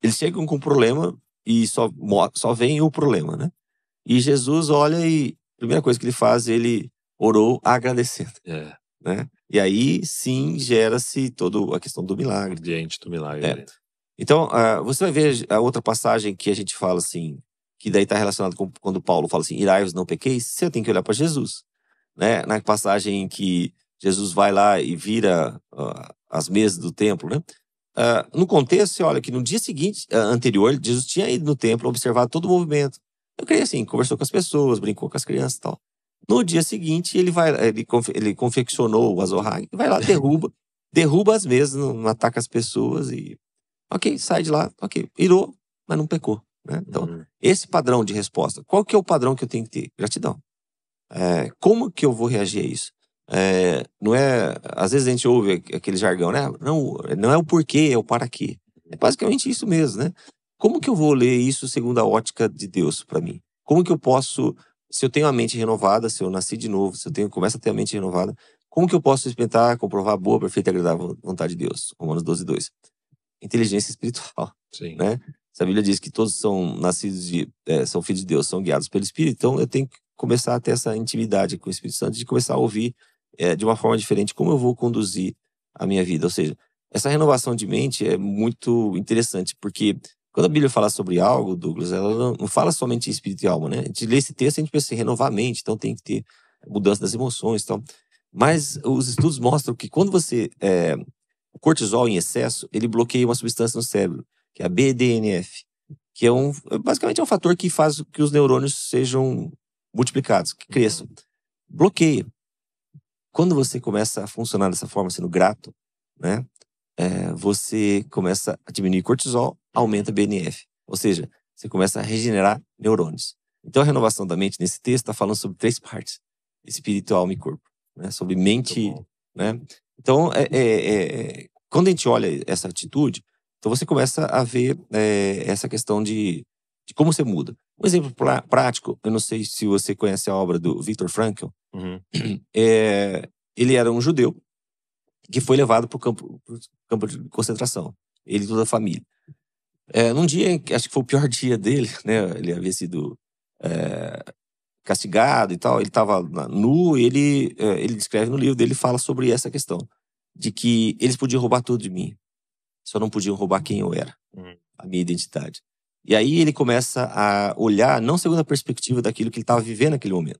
eles chegam com um problema e só só vem o problema, né? E Jesus olha e a primeira coisa que ele faz, ele orou agradecendo. É. Né? E aí sim gera-se toda a questão do milagre. Diante do milagre. É. Então, uh, você vai ver a outra passagem que a gente fala assim, que daí está relacionado com quando Paulo fala assim: irai-vos, não pequeis, você tem que olhar para Jesus. Né? Na passagem em que Jesus vai lá e vira uh, as mesas do templo, né? Uh, no contexto, você olha que no dia seguinte, ah, anterior, Jesus tinha ido no templo observar todo o movimento, eu creio assim, conversou com as pessoas, brincou com as crianças e tal. No dia seguinte, ele vai, ele, confe, ele confeccionou o azorrag, vai lá, derruba, derruba as mesas, não ataca as pessoas e. Ok, sai de lá, ok. Irou, mas não pecou. Né? Então, uhum. esse padrão de resposta. Qual que é o padrão que eu tenho que ter? Gratidão. É, como que eu vou reagir a isso? É, não é. Às vezes a gente ouve aquele jargão, né? Não, não é o porquê, é o para quê. É basicamente isso mesmo, né? como que eu vou ler isso segundo a ótica de Deus para mim? Como que eu posso, se eu tenho a mente renovada, se eu nasci de novo, se eu tenho, começo a ter a mente renovada, como que eu posso experimentar, comprovar a boa, perfeita e agradável vontade de Deus? Romanos 12, 2. Inteligência espiritual. Sim. Né? Se a Bíblia diz que todos são nascidos de, é, são filhos de Deus, são guiados pelo Espírito, então eu tenho que começar a ter essa intimidade com o Espírito Santo, de começar a ouvir é, de uma forma diferente como eu vou conduzir a minha vida. Ou seja, essa renovação de mente é muito interessante, porque quando a Bíblia fala sobre algo, Douglas, ela não fala somente em espírito e alma, né? A gente lê esse texto, a gente pensa em renovar a mente, então tem que ter mudança das emoções e então. tal. Mas os estudos mostram que quando você. É, o cortisol em excesso, ele bloqueia uma substância no cérebro, que é a BDNF, que é um. Basicamente é um fator que faz que os neurônios sejam multiplicados, que cresçam. Bloqueia. Quando você começa a funcionar dessa forma, sendo grato, né? É, você começa a diminuir cortisol, aumenta a BNF. Ou seja, você começa a regenerar neurônios. Então, a renovação da mente nesse texto está falando sobre três partes: espiritual, alma e corpo. Né? Sobre mente. Né? Então, é, é, é, quando a gente olha essa atitude, então você começa a ver é, essa questão de, de, como você muda. Um exemplo pra, prático, eu não sei se você conhece a obra do Viktor Frankl. Uhum. É, ele era um judeu que foi levado para o campo, campo de concentração, ele e toda a família. É, num dia, acho que foi o pior dia dele, né? Ele havia sido é, castigado e tal. Ele estava nu. Ele, é, ele descreve no livro dele, fala sobre essa questão de que eles podiam roubar tudo de mim, só não podiam roubar quem eu era, hum. a minha identidade. E aí ele começa a olhar não segundo a perspectiva daquilo que ele estava vivendo naquele momento.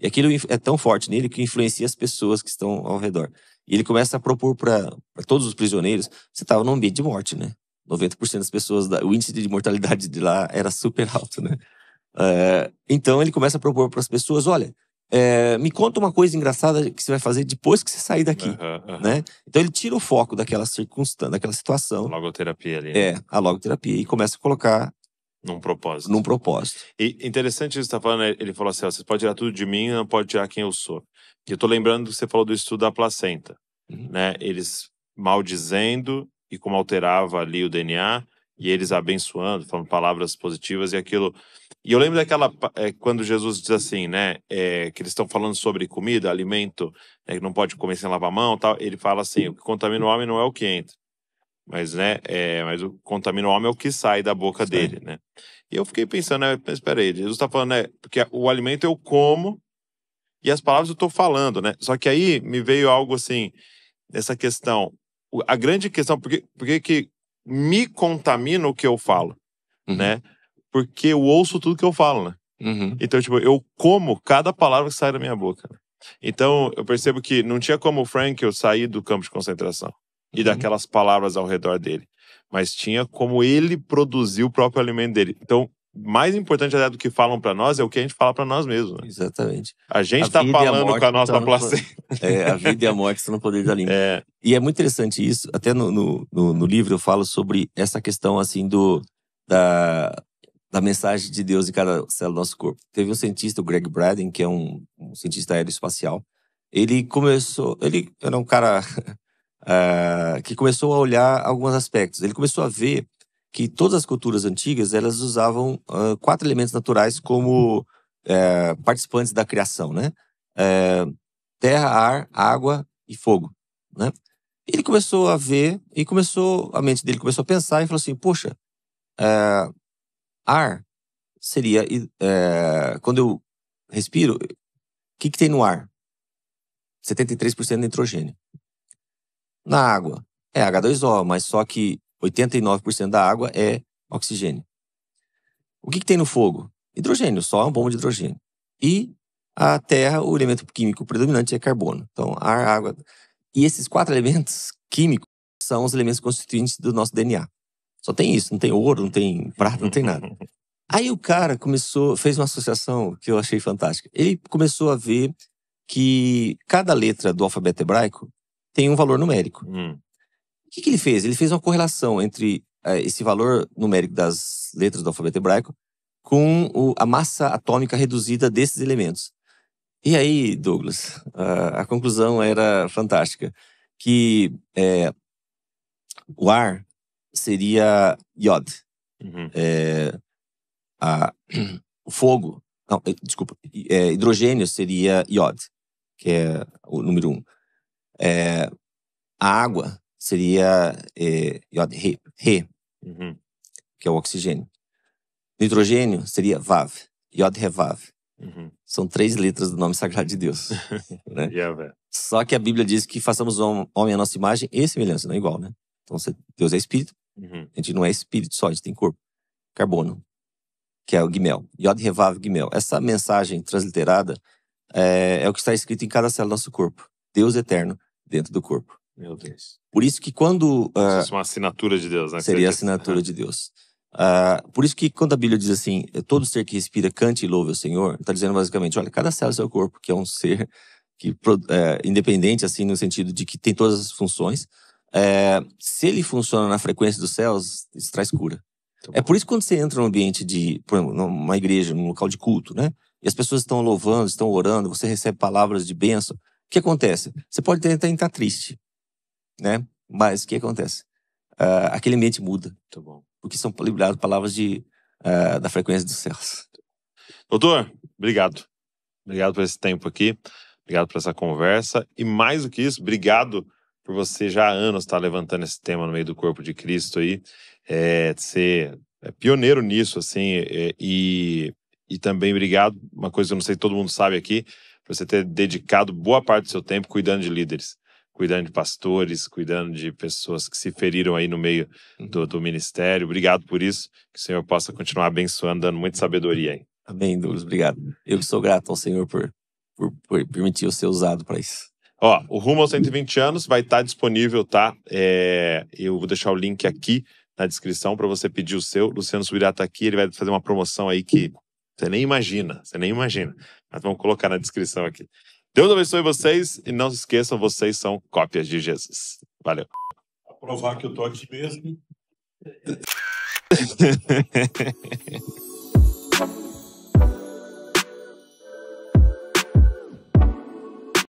E aquilo é tão forte nele que influencia as pessoas que estão ao redor. E ele começa a propor para todos os prisioneiros: você estava num ambiente de morte, né? 90% das pessoas, o índice de mortalidade de lá era super alto, né? É, então ele começa a propor para as pessoas: olha, é, me conta uma coisa engraçada que você vai fazer depois que você sair daqui, uhum, uhum. né? Então ele tira o foco daquela circunstância, daquela situação. Logoterapia ali. Né? É, a logoterapia e começa a colocar num propósito. Num propósito. E interessante isso que você está falando, né? ele falou assim, você pode tirar tudo de mim, não pode tirar quem eu sou. E eu tô lembrando que você falou do estudo da placenta, uhum. né? Eles maldizendo e como alterava ali o DNA e eles abençoando, falando palavras positivas e aquilo. E eu lembro daquela é, quando Jesus diz assim, né, é, que eles estão falando sobre comida, alimento, né, que não pode comer sem lavar a mão, tal. Ele fala assim, o que contamina o homem não é o que entra, mas né, é, mas o que contamina o homem é o que sai da boca Sim. dele, né. E eu fiquei pensando, né, mas espera aí, Jesus está falando, né, porque o alimento eu como e as palavras eu estou falando, né. Só que aí me veio algo assim, essa questão a grande questão, porque porque que me contamina o que eu falo, uhum. né? Porque eu ouço tudo que eu falo, né? Uhum. Então, tipo, eu como cada palavra que sai da minha boca. Então, eu percebo que não tinha como o Frank eu sair do campo de concentração e uhum. daquelas palavras ao redor dele. Mas tinha como ele produzir o próprio alimento dele. Então, mais importante até do que falam para nós é o que a gente fala para nós mesmos. Né? Exatamente. A gente está falando com a nossa tá placenta. É, a vida e a morte estão no poder da língua. É. E é muito interessante isso. Até no, no, no, livro eu falo sobre essa questão assim do da, da mensagem de Deus em cada célula do nosso corpo. Teve um cientista, o Greg Braden, que é um, um cientista aeroespacial. Ele começou, ele era um cara uh, que começou a olhar alguns aspectos. Ele começou a ver que todas as culturas antigas elas usavam uh, quatro elementos naturais como uh, participantes da criação, né? Uh, terra, ar, água e fogo, né? Ele começou a ver e começou a mente dele começou a pensar e falou assim: poxa, é, ar seria quando eu respiro, o que, que tem no ar? 73% de nitrogênio. Na água é H2O, mas só que 89% da água é oxigênio. O que, que, tem no fogo? Hidrogênio, só é um bomba de hidrogênio. E a terra, o elemento químico predominante é carbono. Então, ar, água. E esses quatro elementos químicos são os elementos constituintes do nosso DNA. Só tem isso, não tem ouro, não tem prata, não tem nada. Aí o cara começou, fez uma associação que eu achei fantástica. Ele começou a ver que cada letra do alfabeto hebraico tem um valor numérico. Hum. O que, que ele fez? Ele fez uma correlação entre é, esse valor numérico das letras do alfabeto hebraico com o, a massa atômica reduzida desses elementos. E aí, Douglas, a, a conclusão era fantástica, que é, o ar seria iod, uhum. é, a, o fogo, não, desculpa, é, hidrogênio seria iod, que é o número um. É, a água seria é, Re, Re uhum. que é o oxigênio. Nitrogênio seria Vav, Yod Revav. É uhum. São três letras do nome sagrado de Deus. né? yeah, Só que a Bíblia diz que façamos homem à nossa imagem e semelhança, não é igual, né? Então Deus é espírito, uhum. a gente não é espírito só, a gente tem corpo, carbono, que é o Guimel. Yod Revav Guimel. Essa mensagem transliterada é, é o que está escrito em cada célula do nosso corpo. Deus eterno dentro do corpo. Meu Deus. Por isso que quando. Uh, isso é uma assinatura de Deus, né? Seria a assinatura de Deus. Uh, por isso que quando a Bíblia diz assim, todo ser que respira cante e louve o Senhor, está dizendo basicamente, olha, cada célula do é seu corpo, que é um ser que é, independente, assim, no sentido de que tem todas as funções, é, se ele funciona na frequência dos céus, isso traz cura. Então, é por isso que quando você entra num ambiente de, por exemplo, numa igreja, num local de culto, né? E as pessoas estão louvando, estão orando, você recebe palavras de bênção. O que acontece? Você pode até estar triste, né? Mas o que acontece? Uh, aquele ambiente muda. Tá bom. Porque são liberadas palavras de, uh, da frequência dos céus. Doutor, obrigado. Obrigado por esse tempo aqui. Obrigado por essa conversa. E mais do que isso, obrigado por você já há anos estar levantando esse tema no meio do corpo de Cristo aí. É, ser é, pioneiro nisso, assim. É, e, e também obrigado, uma coisa que eu não sei se todo mundo sabe aqui, por você ter dedicado boa parte do seu tempo cuidando de líderes cuidando de pastores, cuidando de pessoas que se feriram aí no meio do, uhum. do ministério. Obrigado por isso. Que o Senhor possa continuar abençoando, dando muita sabedoria aí. Amém, Douglas. Obrigado. Eu sou grato ao Senhor por, por, por permitir eu ser usado para isso. Ó, o Rumo aos 120 anos vai estar tá disponível, tá? É, eu vou deixar o link aqui na descrição para você pedir o seu. Luciano Subirá tá aqui, ele vai fazer uma promoção aí que você nem imagina, você nem imagina. Mas vamos colocar na descrição aqui. Deus abençoe vocês e não se esqueçam, vocês são cópias de Jesus. Valeu. Pra provar que eu tô aqui mesmo.